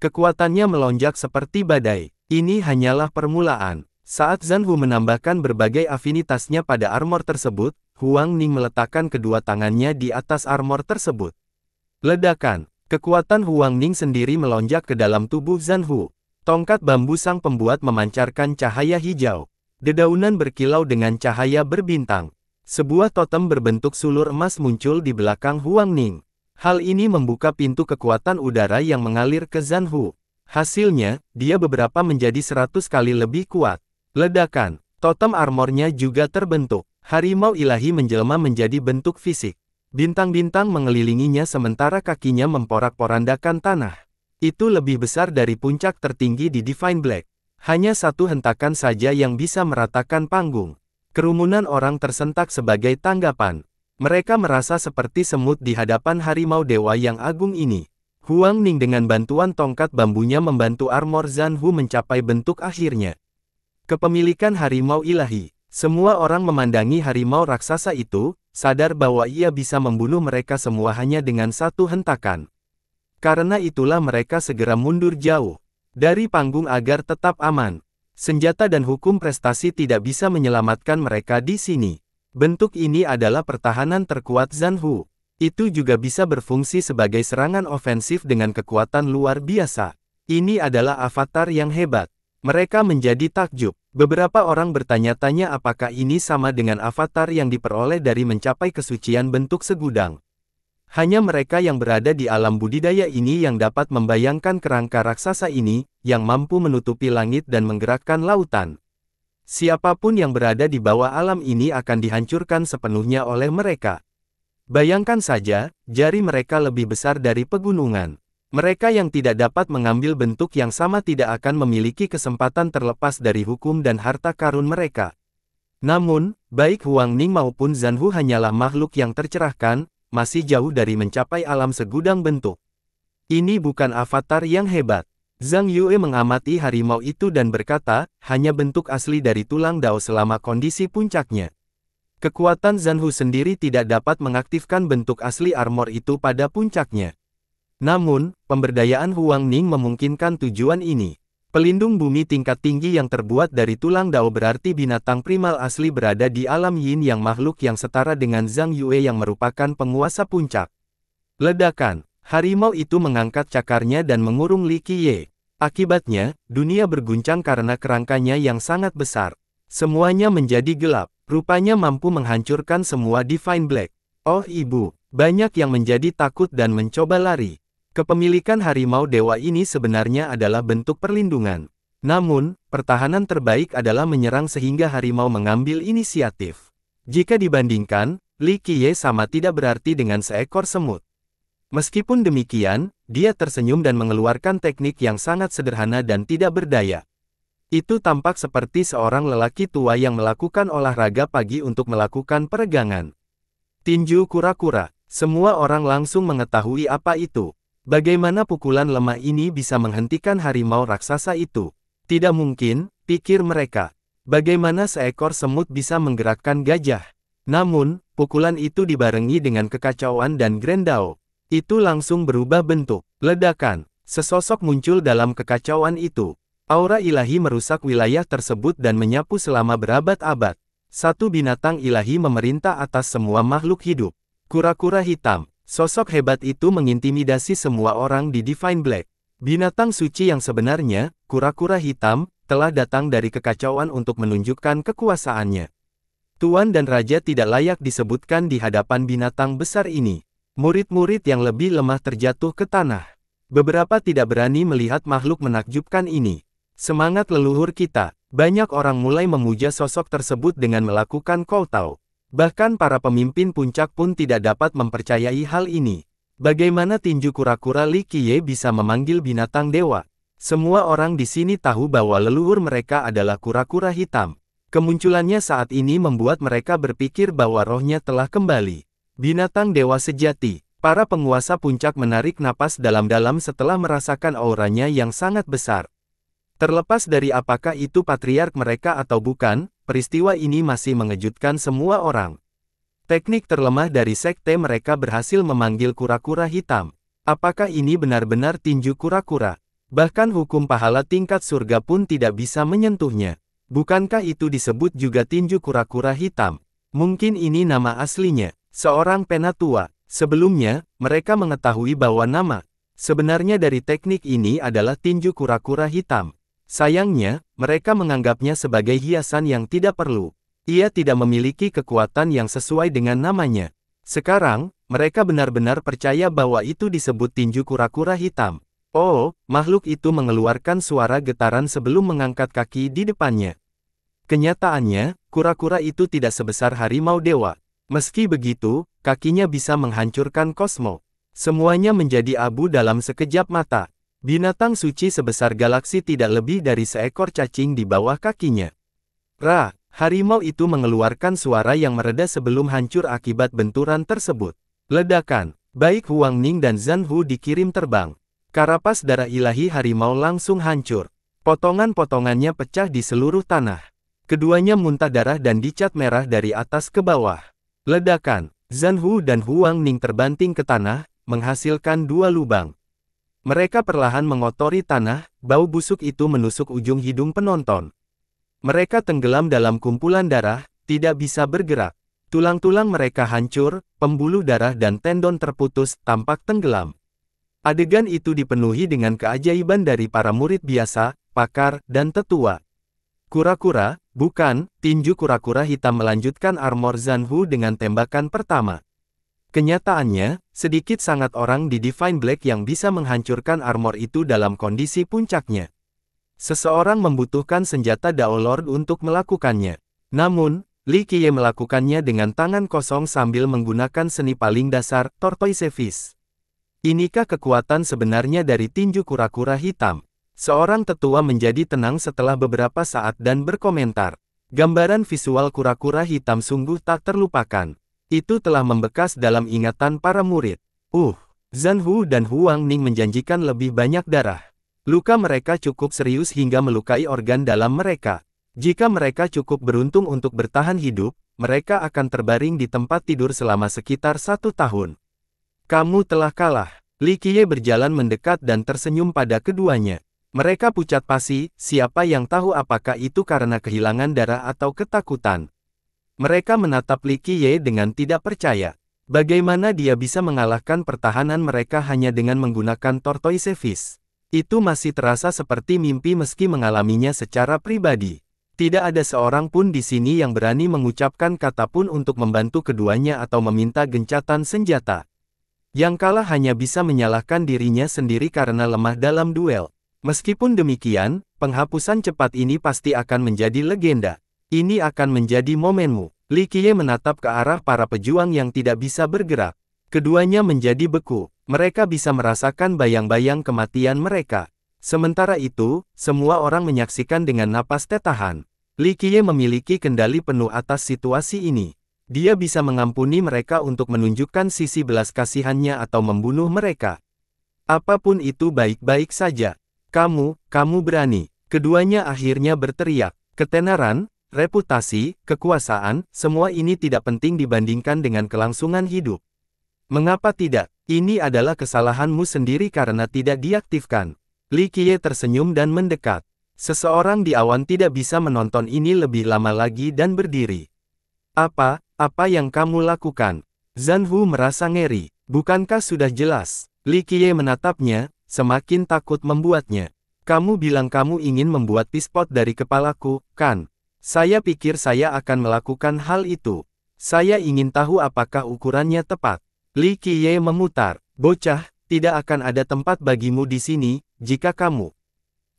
Kekuatannya melonjak seperti badai. Ini hanyalah permulaan. Saat Zanhu menambahkan berbagai afinitasnya pada armor tersebut, Huang Ning meletakkan kedua tangannya di atas armor tersebut. Ledakan, Kekuatan Huang Ning sendiri melonjak ke dalam tubuh Zan Hu. Tongkat bambu sang pembuat memancarkan cahaya hijau. Dedaunan berkilau dengan cahaya berbintang. Sebuah totem berbentuk sulur emas muncul di belakang Huang Ning. Hal ini membuka pintu kekuatan udara yang mengalir ke Zan Hu. Hasilnya, dia beberapa menjadi seratus kali lebih kuat. Ledakan, totem armornya juga terbentuk. Harimau ilahi menjelma menjadi bentuk fisik. Bintang-bintang mengelilinginya sementara kakinya memporak-porandakan tanah. Itu lebih besar dari puncak tertinggi di Divine Black. Hanya satu hentakan saja yang bisa meratakan panggung. Kerumunan orang tersentak sebagai tanggapan. Mereka merasa seperti semut di hadapan harimau dewa yang agung ini. Huang Ning dengan bantuan tongkat bambunya membantu armor Zhan Hu mencapai bentuk akhirnya. Kepemilikan harimau ilahi. Semua orang memandangi harimau raksasa itu, sadar bahwa ia bisa membunuh mereka semua hanya dengan satu hentakan. Karena itulah mereka segera mundur jauh dari panggung agar tetap aman. Senjata dan hukum prestasi tidak bisa menyelamatkan mereka di sini. Bentuk ini adalah pertahanan terkuat Zanhu. Itu juga bisa berfungsi sebagai serangan ofensif dengan kekuatan luar biasa. Ini adalah avatar yang hebat. Mereka menjadi takjub. Beberapa orang bertanya-tanya apakah ini sama dengan avatar yang diperoleh dari mencapai kesucian bentuk segudang. Hanya mereka yang berada di alam budidaya ini yang dapat membayangkan kerangka raksasa ini, yang mampu menutupi langit dan menggerakkan lautan. Siapapun yang berada di bawah alam ini akan dihancurkan sepenuhnya oleh mereka. Bayangkan saja, jari mereka lebih besar dari pegunungan. Mereka yang tidak dapat mengambil bentuk yang sama tidak akan memiliki kesempatan terlepas dari hukum dan harta karun mereka. Namun, baik Huang Ning maupun Zhan Hu hanyalah makhluk yang tercerahkan, masih jauh dari mencapai alam segudang bentuk. Ini bukan avatar yang hebat. Zhang Yue mengamati harimau itu dan berkata, hanya bentuk asli dari tulang dao selama kondisi puncaknya. Kekuatan Zhan Hu sendiri tidak dapat mengaktifkan bentuk asli armor itu pada puncaknya. Namun, pemberdayaan Huang Ning memungkinkan tujuan ini. Pelindung bumi tingkat tinggi yang terbuat dari tulang dao berarti binatang primal asli berada di alam yin yang makhluk yang setara dengan Zhang Yue yang merupakan penguasa puncak. Ledakan, harimau itu mengangkat cakarnya dan mengurung Li Qiye. Akibatnya, dunia berguncang karena kerangkanya yang sangat besar. Semuanya menjadi gelap, rupanya mampu menghancurkan semua Divine Black. Oh ibu, banyak yang menjadi takut dan mencoba lari. Kepemilikan harimau dewa ini sebenarnya adalah bentuk perlindungan. Namun, pertahanan terbaik adalah menyerang sehingga harimau mengambil inisiatif. Jika dibandingkan, Li Qiye sama tidak berarti dengan seekor semut. Meskipun demikian, dia tersenyum dan mengeluarkan teknik yang sangat sederhana dan tidak berdaya. Itu tampak seperti seorang lelaki tua yang melakukan olahraga pagi untuk melakukan peregangan. Tinju kura-kura, semua orang langsung mengetahui apa itu. Bagaimana pukulan lemah ini bisa menghentikan harimau raksasa itu? Tidak mungkin, pikir mereka. Bagaimana seekor semut bisa menggerakkan gajah? Namun, pukulan itu dibarengi dengan kekacauan dan grendau. Itu langsung berubah bentuk. Ledakan. Sesosok muncul dalam kekacauan itu. Aura ilahi merusak wilayah tersebut dan menyapu selama berabad-abad. Satu binatang ilahi memerintah atas semua makhluk hidup. Kura-kura hitam. Sosok hebat itu mengintimidasi semua orang di Divine Black. Binatang suci yang sebenarnya, kura-kura hitam, telah datang dari kekacauan untuk menunjukkan kekuasaannya. Tuan dan Raja tidak layak disebutkan di hadapan binatang besar ini. Murid-murid yang lebih lemah terjatuh ke tanah. Beberapa tidak berani melihat makhluk menakjubkan ini. Semangat leluhur kita, banyak orang mulai memuja sosok tersebut dengan melakukan koltau. Bahkan para pemimpin puncak pun tidak dapat mempercayai hal ini. Bagaimana tinju kura-kura Li Qiye bisa memanggil binatang dewa? Semua orang di sini tahu bahwa leluhur mereka adalah kura-kura hitam. Kemunculannya saat ini membuat mereka berpikir bahwa rohnya telah kembali. Binatang dewa sejati, para penguasa puncak menarik napas dalam-dalam setelah merasakan auranya yang sangat besar. Terlepas dari apakah itu patriark mereka atau bukan, peristiwa ini masih mengejutkan semua orang. Teknik terlemah dari sekte mereka berhasil memanggil kura-kura hitam. Apakah ini benar-benar tinju kura-kura? Bahkan hukum pahala tingkat surga pun tidak bisa menyentuhnya. Bukankah itu disebut juga tinju kura-kura hitam? Mungkin ini nama aslinya, seorang penatua. Sebelumnya, mereka mengetahui bahwa nama sebenarnya dari teknik ini adalah tinju kura-kura hitam. Sayangnya, mereka menganggapnya sebagai hiasan yang tidak perlu. Ia tidak memiliki kekuatan yang sesuai dengan namanya. Sekarang, mereka benar-benar percaya bahwa itu disebut tinju kura-kura hitam. Oh, makhluk itu mengeluarkan suara getaran sebelum mengangkat kaki di depannya. Kenyataannya, kura-kura itu tidak sebesar harimau dewa. Meski begitu, kakinya bisa menghancurkan kosmo. Semuanya menjadi abu dalam sekejap mata. Binatang suci sebesar galaksi tidak lebih dari seekor cacing di bawah kakinya. Ra, harimau itu mengeluarkan suara yang mereda sebelum hancur akibat benturan tersebut. Ledakan, baik Huang Ning dan Zhan Hu dikirim terbang. Karapas darah ilahi harimau langsung hancur. Potongan-potongannya pecah di seluruh tanah. Keduanya muntah darah dan dicat merah dari atas ke bawah. Ledakan, Zhan Hu dan Huang Ning terbanting ke tanah, menghasilkan dua lubang. Mereka perlahan mengotori tanah, bau busuk itu menusuk ujung hidung penonton. Mereka tenggelam dalam kumpulan darah, tidak bisa bergerak. Tulang-tulang mereka hancur, pembuluh darah dan tendon terputus, tampak tenggelam. Adegan itu dipenuhi dengan keajaiban dari para murid biasa, pakar, dan tetua. Kura-kura, bukan, tinju kura-kura hitam melanjutkan armor Zanhu dengan tembakan pertama. Kenyataannya, sedikit sangat orang di Divine Black yang bisa menghancurkan armor itu dalam kondisi puncaknya. Seseorang membutuhkan senjata Dao Lord untuk melakukannya. Namun, Li Qiye melakukannya dengan tangan kosong sambil menggunakan seni paling dasar, Tortoise Fish. Inikah kekuatan sebenarnya dari tinju kura-kura hitam? Seorang tetua menjadi tenang setelah beberapa saat dan berkomentar. Gambaran visual kura-kura hitam sungguh tak terlupakan. Itu telah membekas dalam ingatan para murid. Uh, Zanhu dan Huang Ning menjanjikan lebih banyak darah. Luka mereka cukup serius hingga melukai organ dalam mereka. Jika mereka cukup beruntung untuk bertahan hidup, mereka akan terbaring di tempat tidur selama sekitar satu tahun. Kamu telah kalah. Li Qiye berjalan mendekat dan tersenyum pada keduanya. Mereka pucat pasi, siapa yang tahu apakah itu karena kehilangan darah atau ketakutan. Mereka menatap Li Qiye dengan tidak percaya. Bagaimana dia bisa mengalahkan pertahanan mereka hanya dengan menggunakan tortoise fish? Itu masih terasa seperti mimpi meski mengalaminya secara pribadi. Tidak ada seorang pun di sini yang berani mengucapkan kata pun untuk membantu keduanya atau meminta gencatan senjata. Yang kalah hanya bisa menyalahkan dirinya sendiri karena lemah dalam duel. Meskipun demikian, penghapusan cepat ini pasti akan menjadi legenda. Ini akan menjadi momenmu. Li Qiye menatap ke arah para pejuang yang tidak bisa bergerak. Keduanya menjadi beku. Mereka bisa merasakan bayang-bayang kematian mereka. Sementara itu, semua orang menyaksikan dengan napas tetahan. Li Qiye memiliki kendali penuh atas situasi ini. Dia bisa mengampuni mereka untuk menunjukkan sisi belas kasihannya atau membunuh mereka. Apapun itu baik-baik saja. Kamu, kamu berani. Keduanya akhirnya berteriak. Ketenaran, reputasi, kekuasaan, semua ini tidak penting dibandingkan dengan kelangsungan hidup. Mengapa tidak? Ini adalah kesalahanmu sendiri karena tidak diaktifkan. Li Qiye tersenyum dan mendekat. Seseorang di awan tidak bisa menonton ini lebih lama lagi dan berdiri. Apa, apa yang kamu lakukan? Zan Hu merasa ngeri. Bukankah sudah jelas? Li Qiye menatapnya, semakin takut membuatnya. Kamu bilang kamu ingin membuat pispot dari kepalaku, kan? Saya pikir saya akan melakukan hal itu. Saya ingin tahu apakah ukurannya tepat. Li Qiye memutar, bocah, tidak akan ada tempat bagimu di sini, jika kamu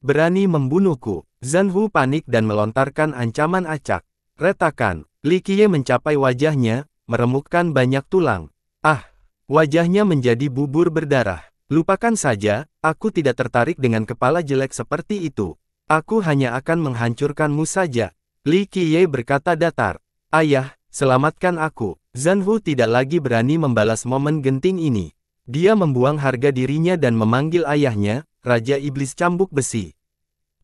berani membunuhku. Zanhu panik dan melontarkan ancaman acak. Retakan, Li Qiye mencapai wajahnya, meremukkan banyak tulang. Ah, wajahnya menjadi bubur berdarah. Lupakan saja, aku tidak tertarik dengan kepala jelek seperti itu. Aku hanya akan menghancurkanmu saja. Li Qiye berkata datar. Ayah, selamatkan aku. Wu tidak lagi berani membalas momen genting ini. Dia membuang harga dirinya dan memanggil ayahnya, Raja Iblis Cambuk Besi.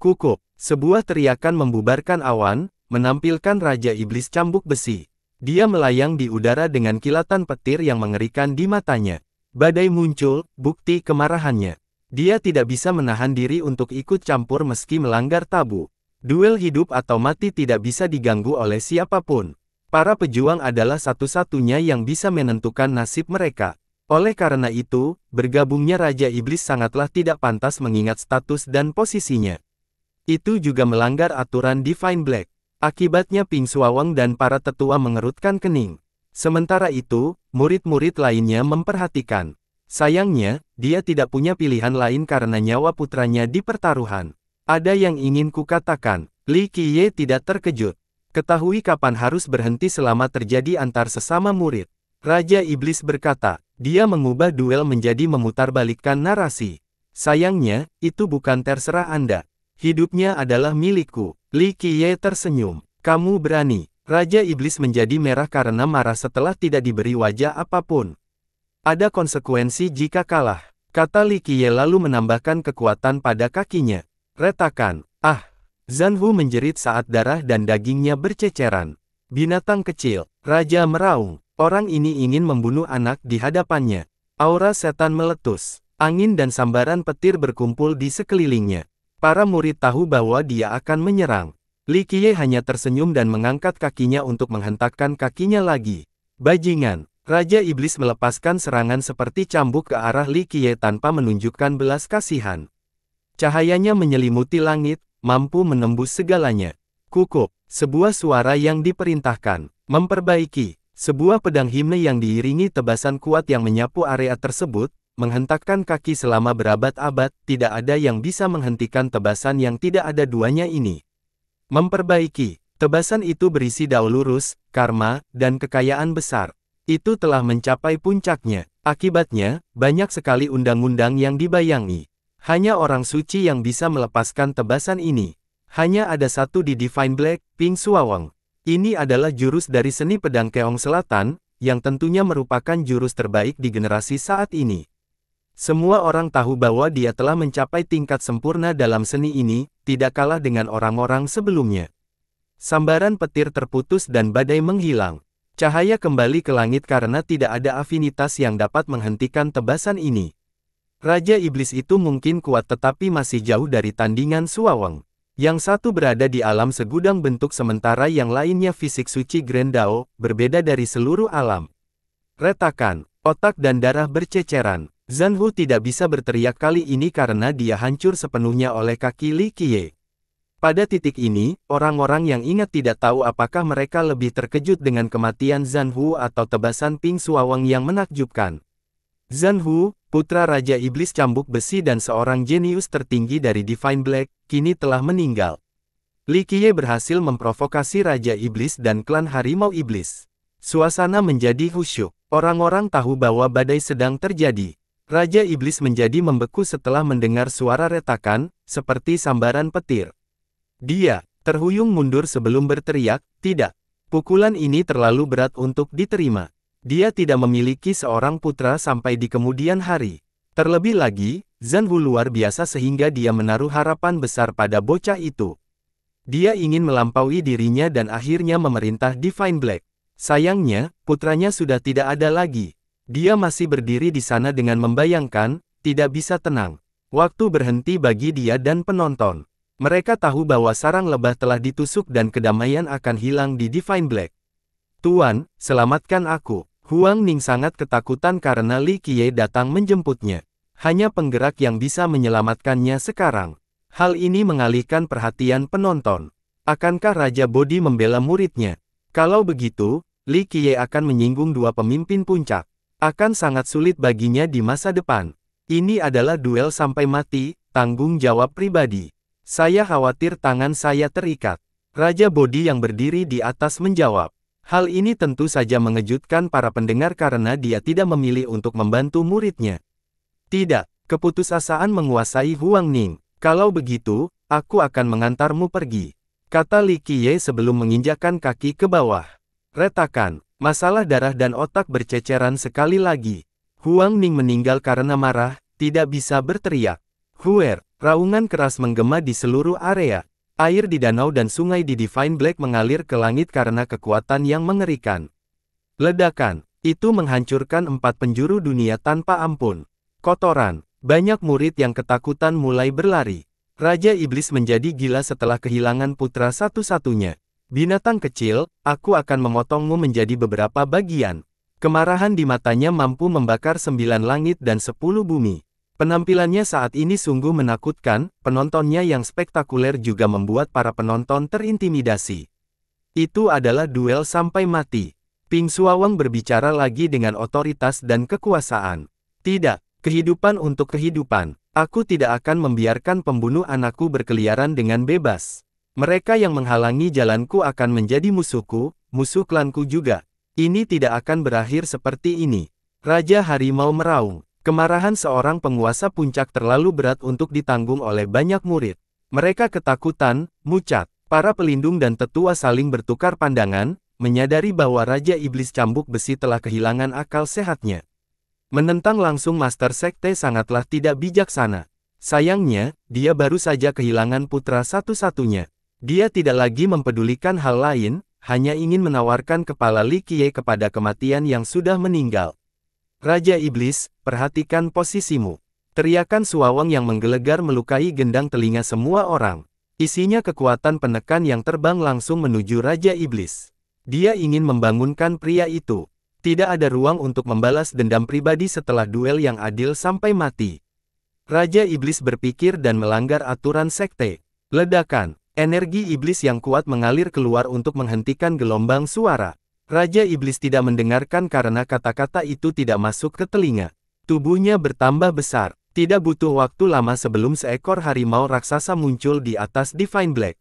Kukup, sebuah teriakan membubarkan awan, menampilkan Raja Iblis Cambuk Besi. Dia melayang di udara dengan kilatan petir yang mengerikan di matanya. Badai muncul, bukti kemarahannya. Dia tidak bisa menahan diri untuk ikut campur meski melanggar tabu. Duel hidup atau mati tidak bisa diganggu oleh siapapun. Para pejuang adalah satu-satunya yang bisa menentukan nasib mereka. Oleh karena itu, bergabungnya Raja Iblis sangatlah tidak pantas mengingat status dan posisinya. Itu juga melanggar aturan Divine Black. Akibatnya Ping Suawang dan para tetua mengerutkan kening. Sementara itu, murid-murid lainnya memperhatikan. Sayangnya, dia tidak punya pilihan lain karena nyawa putranya di pertaruhan. Ada yang ingin kukatakan, Li Qiye tidak terkejut. Ketahui kapan harus berhenti selama terjadi antar sesama murid. Raja Iblis berkata, dia mengubah duel menjadi memutarbalikkan narasi. Sayangnya, itu bukan terserah Anda. Hidupnya adalah milikku. Li Qiye tersenyum. Kamu berani. Raja Iblis menjadi merah karena marah setelah tidak diberi wajah apapun. Ada konsekuensi jika kalah. Kata Li Qiye lalu menambahkan kekuatan pada kakinya. Retakan, ah! Zanhu menjerit saat darah dan dagingnya berceceran. Binatang kecil, Raja meraung, orang ini ingin membunuh anak di hadapannya. Aura setan meletus, angin dan sambaran petir berkumpul di sekelilingnya. Para murid tahu bahwa dia akan menyerang. Li Qiye hanya tersenyum dan mengangkat kakinya untuk menghentakkan kakinya lagi. Bajingan, Raja Iblis melepaskan serangan seperti cambuk ke arah Li Qiye tanpa menunjukkan belas kasihan. Cahayanya menyelimuti langit, mampu menembus segalanya. Kukup, sebuah suara yang diperintahkan, memperbaiki, sebuah pedang himne yang diiringi tebasan kuat yang menyapu area tersebut, menghentakkan kaki selama berabad-abad, tidak ada yang bisa menghentikan tebasan yang tidak ada duanya ini. Memperbaiki, tebasan itu berisi daul lurus, karma, dan kekayaan besar. Itu telah mencapai puncaknya. Akibatnya, banyak sekali undang-undang yang dibayangi. Hanya orang suci yang bisa melepaskan tebasan ini. Hanya ada satu di Divine Black, Ping Suawang. Ini adalah jurus dari seni pedang Keong Selatan, yang tentunya merupakan jurus terbaik di generasi saat ini. Semua orang tahu bahwa dia telah mencapai tingkat sempurna dalam seni ini, tidak kalah dengan orang-orang sebelumnya. Sambaran petir terputus dan badai menghilang. Cahaya kembali ke langit karena tidak ada afinitas yang dapat menghentikan tebasan ini. Raja Iblis itu mungkin kuat tetapi masih jauh dari tandingan Suawang. Yang satu berada di alam segudang bentuk sementara yang lainnya fisik suci Grendao, berbeda dari seluruh alam. Retakan, otak dan darah berceceran. Zanhu tidak bisa berteriak kali ini karena dia hancur sepenuhnya oleh kaki Li Qiye. Pada titik ini, orang-orang yang ingat tidak tahu apakah mereka lebih terkejut dengan kematian Zanhu atau tebasan Ping Suawang yang menakjubkan. Zhan putra Raja Iblis Cambuk Besi dan seorang jenius tertinggi dari Divine Black, kini telah meninggal. Li Qiye berhasil memprovokasi Raja Iblis dan klan Harimau Iblis. Suasana menjadi khusyuk. Orang-orang tahu bahwa badai sedang terjadi. Raja Iblis menjadi membeku setelah mendengar suara retakan, seperti sambaran petir. Dia, terhuyung mundur sebelum berteriak, tidak. Pukulan ini terlalu berat untuk diterima. Dia tidak memiliki seorang putra sampai di kemudian hari. Terlebih lagi, Zanhu luar biasa sehingga dia menaruh harapan besar pada bocah itu. Dia ingin melampaui dirinya dan akhirnya memerintah Divine Black. Sayangnya, putranya sudah tidak ada lagi. Dia masih berdiri di sana dengan membayangkan, tidak bisa tenang. Waktu berhenti bagi dia dan penonton. Mereka tahu bahwa sarang lebah telah ditusuk dan kedamaian akan hilang di Divine Black. Tuan, selamatkan aku. Huang Ning sangat ketakutan karena Li Qiye datang menjemputnya. Hanya penggerak yang bisa menyelamatkannya sekarang. Hal ini mengalihkan perhatian penonton. Akankah Raja Bodhi membela muridnya? Kalau begitu, Li Qiye akan menyinggung dua pemimpin puncak. Akan sangat sulit baginya di masa depan. Ini adalah duel sampai mati, tanggung jawab pribadi. Saya khawatir tangan saya terikat. Raja Bodhi yang berdiri di atas menjawab. Hal ini tentu saja mengejutkan para pendengar karena dia tidak memilih untuk membantu muridnya. Tidak, keputusasaan menguasai Huang Ning. Kalau begitu, aku akan mengantarmu pergi. Kata Li Qiye sebelum menginjakan kaki ke bawah. Retakan, masalah darah dan otak berceceran sekali lagi. Huang Ning meninggal karena marah, tidak bisa berteriak. Huer, raungan keras menggema di seluruh area. Air di danau dan sungai di Divine Black mengalir ke langit karena kekuatan yang mengerikan. Ledakan, itu menghancurkan empat penjuru dunia tanpa ampun. Kotoran, banyak murid yang ketakutan mulai berlari. Raja Iblis menjadi gila setelah kehilangan putra satu-satunya. Binatang kecil, aku akan memotongmu menjadi beberapa bagian. Kemarahan di matanya mampu membakar sembilan langit dan sepuluh bumi. Penampilannya saat ini sungguh menakutkan, penontonnya yang spektakuler juga membuat para penonton terintimidasi. Itu adalah duel sampai mati. Ping Suawang berbicara lagi dengan otoritas dan kekuasaan. Tidak, kehidupan untuk kehidupan. Aku tidak akan membiarkan pembunuh anakku berkeliaran dengan bebas. Mereka yang menghalangi jalanku akan menjadi musuhku, musuh klanku juga. Ini tidak akan berakhir seperti ini. Raja Harimau Meraung Kemarahan seorang penguasa puncak terlalu berat untuk ditanggung oleh banyak murid. Mereka ketakutan, mucat. Para pelindung dan tetua saling bertukar pandangan, menyadari bahwa Raja Iblis Cambuk Besi telah kehilangan akal sehatnya. Menentang langsung Master Sekte sangatlah tidak bijaksana. Sayangnya, dia baru saja kehilangan putra satu-satunya. Dia tidak lagi mempedulikan hal lain, hanya ingin menawarkan kepala Li Kie kepada kematian yang sudah meninggal. Raja Iblis, perhatikan posisimu. Teriakan suawang yang menggelegar melukai gendang telinga semua orang. Isinya kekuatan penekan yang terbang langsung menuju Raja Iblis. Dia ingin membangunkan pria itu. Tidak ada ruang untuk membalas dendam pribadi setelah duel yang adil sampai mati. Raja Iblis berpikir dan melanggar aturan sekte. Ledakan, energi iblis yang kuat mengalir keluar untuk menghentikan gelombang suara. Raja Iblis tidak mendengarkan karena kata-kata itu tidak masuk ke telinga. Tubuhnya bertambah besar. Tidak butuh waktu lama sebelum seekor harimau raksasa muncul di atas Divine Black.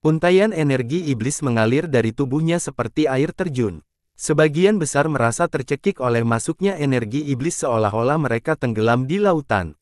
Untaian energi iblis mengalir dari tubuhnya seperti air terjun. Sebagian besar merasa tercekik oleh masuknya energi iblis seolah-olah mereka tenggelam di lautan.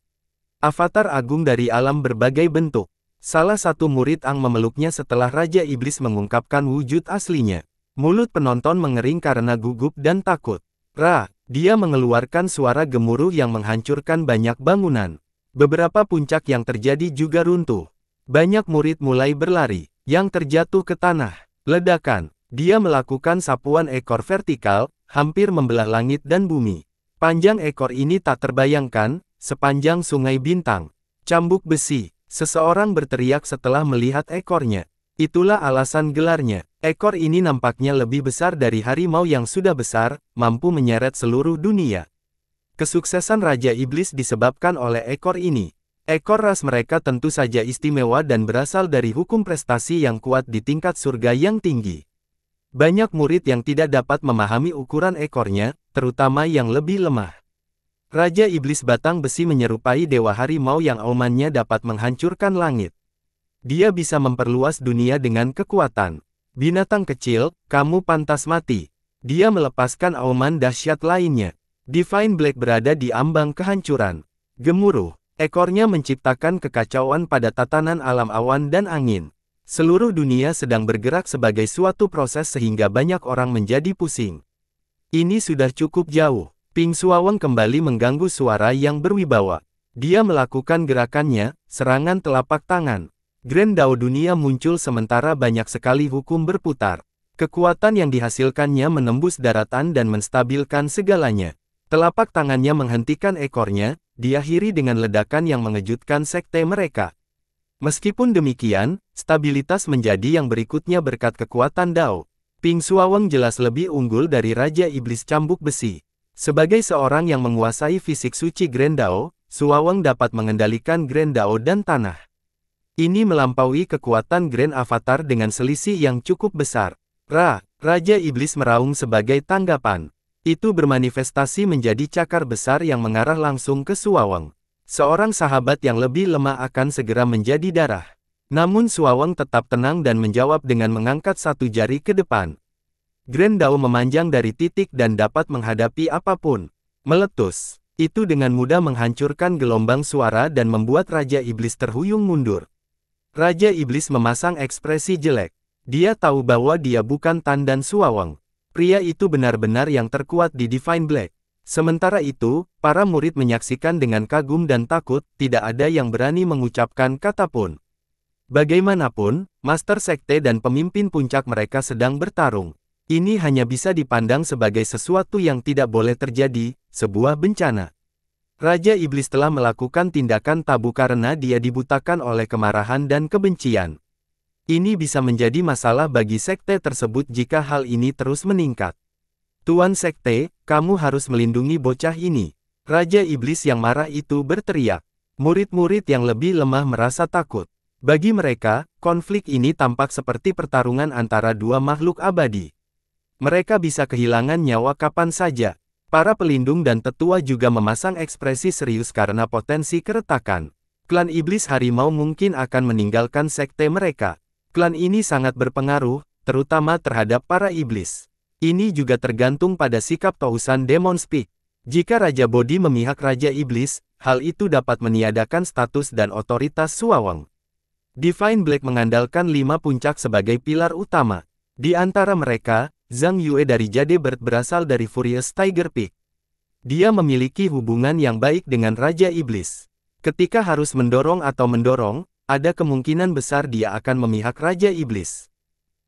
Avatar agung dari alam berbagai bentuk. Salah satu murid Ang memeluknya setelah Raja Iblis mengungkapkan wujud aslinya. Mulut penonton mengering karena gugup dan takut. Ra, dia mengeluarkan suara gemuruh yang menghancurkan banyak bangunan. Beberapa puncak yang terjadi juga runtuh. Banyak murid mulai berlari, yang terjatuh ke tanah. Ledakan, dia melakukan sapuan ekor vertikal, hampir membelah langit dan bumi. Panjang ekor ini tak terbayangkan, sepanjang sungai bintang. Cambuk besi, seseorang berteriak setelah melihat ekornya. Itulah alasan gelarnya. Ekor ini nampaknya lebih besar dari harimau yang sudah besar, mampu menyeret seluruh dunia. Kesuksesan Raja Iblis disebabkan oleh ekor ini. Ekor ras mereka tentu saja istimewa dan berasal dari hukum prestasi yang kuat di tingkat surga yang tinggi. Banyak murid yang tidak dapat memahami ukuran ekornya, terutama yang lebih lemah. Raja Iblis Batang Besi menyerupai Dewa Harimau yang aumannya dapat menghancurkan langit. Dia bisa memperluas dunia dengan kekuatan. Binatang kecil, kamu pantas mati. Dia melepaskan auman dahsyat lainnya. Divine Black berada di ambang kehancuran. Gemuruh, ekornya menciptakan kekacauan pada tatanan alam awan dan angin. Seluruh dunia sedang bergerak sebagai suatu proses sehingga banyak orang menjadi pusing. Ini sudah cukup jauh. Ping Suaweng kembali mengganggu suara yang berwibawa. Dia melakukan gerakannya, serangan telapak tangan. Grand Dao dunia muncul sementara banyak sekali hukum berputar. Kekuatan yang dihasilkannya menembus daratan dan menstabilkan segalanya. Telapak tangannya menghentikan ekornya, diakhiri dengan ledakan yang mengejutkan sekte mereka. Meskipun demikian, stabilitas menjadi yang berikutnya berkat kekuatan Dao. Ping Suawang jelas lebih unggul dari Raja Iblis Cambuk Besi. Sebagai seorang yang menguasai fisik suci Grand Dao, Suawang dapat mengendalikan Grand Dao dan tanah. Ini melampaui kekuatan Grand Avatar dengan selisih yang cukup besar. Ra, Raja Iblis meraung sebagai tanggapan. Itu bermanifestasi menjadi cakar besar yang mengarah langsung ke Suawang. Seorang sahabat yang lebih lemah akan segera menjadi darah. Namun Suawang tetap tenang dan menjawab dengan mengangkat satu jari ke depan. Grand Dao memanjang dari titik dan dapat menghadapi apapun. Meletus. Itu dengan mudah menghancurkan gelombang suara dan membuat Raja Iblis terhuyung mundur. Raja Iblis memasang ekspresi jelek. Dia tahu bahwa dia bukan Tan Suawang. Pria itu benar-benar yang terkuat di Divine Black. Sementara itu, para murid menyaksikan dengan kagum dan takut, tidak ada yang berani mengucapkan kata pun. Bagaimanapun, Master Sekte dan pemimpin puncak mereka sedang bertarung. Ini hanya bisa dipandang sebagai sesuatu yang tidak boleh terjadi, sebuah bencana. Raja Iblis telah melakukan tindakan tabu karena dia dibutakan oleh kemarahan dan kebencian. Ini bisa menjadi masalah bagi sekte tersebut jika hal ini terus meningkat. Tuan Sekte, kamu harus melindungi bocah ini. Raja Iblis yang marah itu berteriak. Murid-murid yang lebih lemah merasa takut. Bagi mereka, konflik ini tampak seperti pertarungan antara dua makhluk abadi. Mereka bisa kehilangan nyawa kapan saja. Para pelindung dan tetua juga memasang ekspresi serius karena potensi keretakan. Klan Iblis Harimau mungkin akan meninggalkan sekte mereka. Klan ini sangat berpengaruh, terutama terhadap para iblis. Ini juga tergantung pada sikap Tausan Demon Speak. Jika Raja Bodhi memihak Raja Iblis, hal itu dapat meniadakan status dan otoritas Suawang. Divine Black mengandalkan lima puncak sebagai pilar utama. Di antara mereka, Zhang Yue dari Jade berasal dari Furious Tiger Peak. Dia memiliki hubungan yang baik dengan Raja Iblis. Ketika harus mendorong atau mendorong, ada kemungkinan besar dia akan memihak Raja Iblis.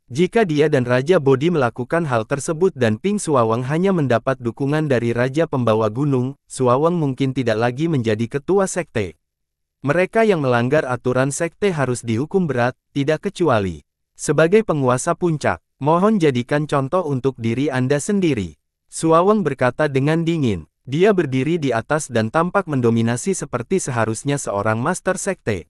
Jika dia dan Raja Bodhi melakukan hal tersebut dan Ping Suawang hanya mendapat dukungan dari Raja Pembawa Gunung, Suawang mungkin tidak lagi menjadi ketua sekte. Mereka yang melanggar aturan sekte harus dihukum berat, tidak kecuali sebagai penguasa puncak. Mohon jadikan contoh untuk diri Anda sendiri. Suawang berkata dengan dingin. Dia berdiri di atas dan tampak mendominasi seperti seharusnya seorang master sekte.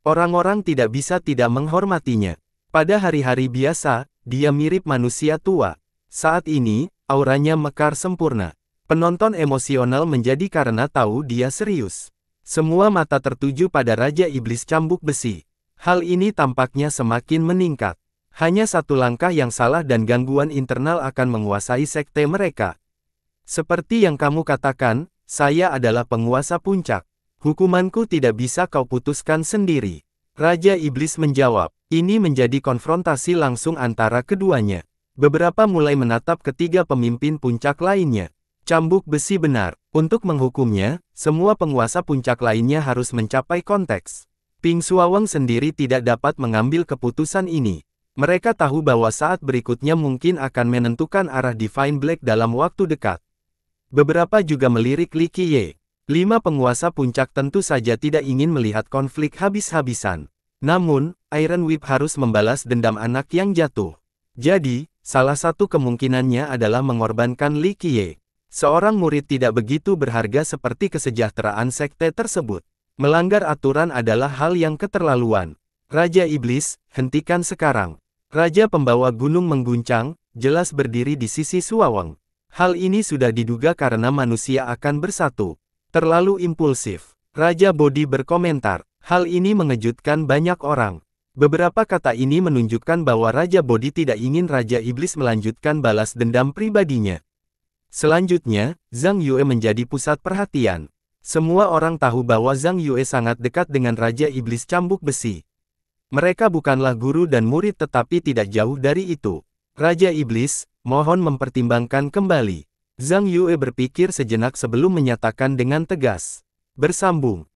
Orang-orang tidak bisa tidak menghormatinya. Pada hari-hari biasa, dia mirip manusia tua. Saat ini, auranya mekar sempurna. Penonton emosional menjadi karena tahu dia serius. Semua mata tertuju pada Raja Iblis Cambuk Besi. Hal ini tampaknya semakin meningkat. Hanya satu langkah yang salah dan gangguan internal akan menguasai sekte mereka. Seperti yang kamu katakan, saya adalah penguasa puncak. Hukumanku tidak bisa kau putuskan sendiri. Raja Iblis menjawab, ini menjadi konfrontasi langsung antara keduanya. Beberapa mulai menatap ketiga pemimpin puncak lainnya. Cambuk besi benar. Untuk menghukumnya, semua penguasa puncak lainnya harus mencapai konteks. Ping Suawang sendiri tidak dapat mengambil keputusan ini. Mereka tahu bahwa saat berikutnya mungkin akan menentukan arah Divine Black dalam waktu dekat. Beberapa juga melirik Li Qiye. Lima penguasa puncak tentu saja tidak ingin melihat konflik habis-habisan. Namun, Iron Whip harus membalas dendam anak yang jatuh. Jadi, salah satu kemungkinannya adalah mengorbankan Li Qiye. Seorang murid tidak begitu berharga seperti kesejahteraan sekte tersebut. Melanggar aturan adalah hal yang keterlaluan. Raja Iblis, hentikan sekarang. Raja pembawa gunung mengguncang, jelas berdiri di sisi Suawang. Hal ini sudah diduga karena manusia akan bersatu. Terlalu impulsif. Raja Bodi berkomentar, hal ini mengejutkan banyak orang. Beberapa kata ini menunjukkan bahwa Raja Bodi tidak ingin Raja Iblis melanjutkan balas dendam pribadinya. Selanjutnya, Zhang Yue menjadi pusat perhatian. Semua orang tahu bahwa Zhang Yue sangat dekat dengan Raja Iblis Cambuk Besi. Mereka bukanlah guru dan murid tetapi tidak jauh dari itu. Raja Iblis, mohon mempertimbangkan kembali. Zhang Yue berpikir sejenak sebelum menyatakan dengan tegas. Bersambung.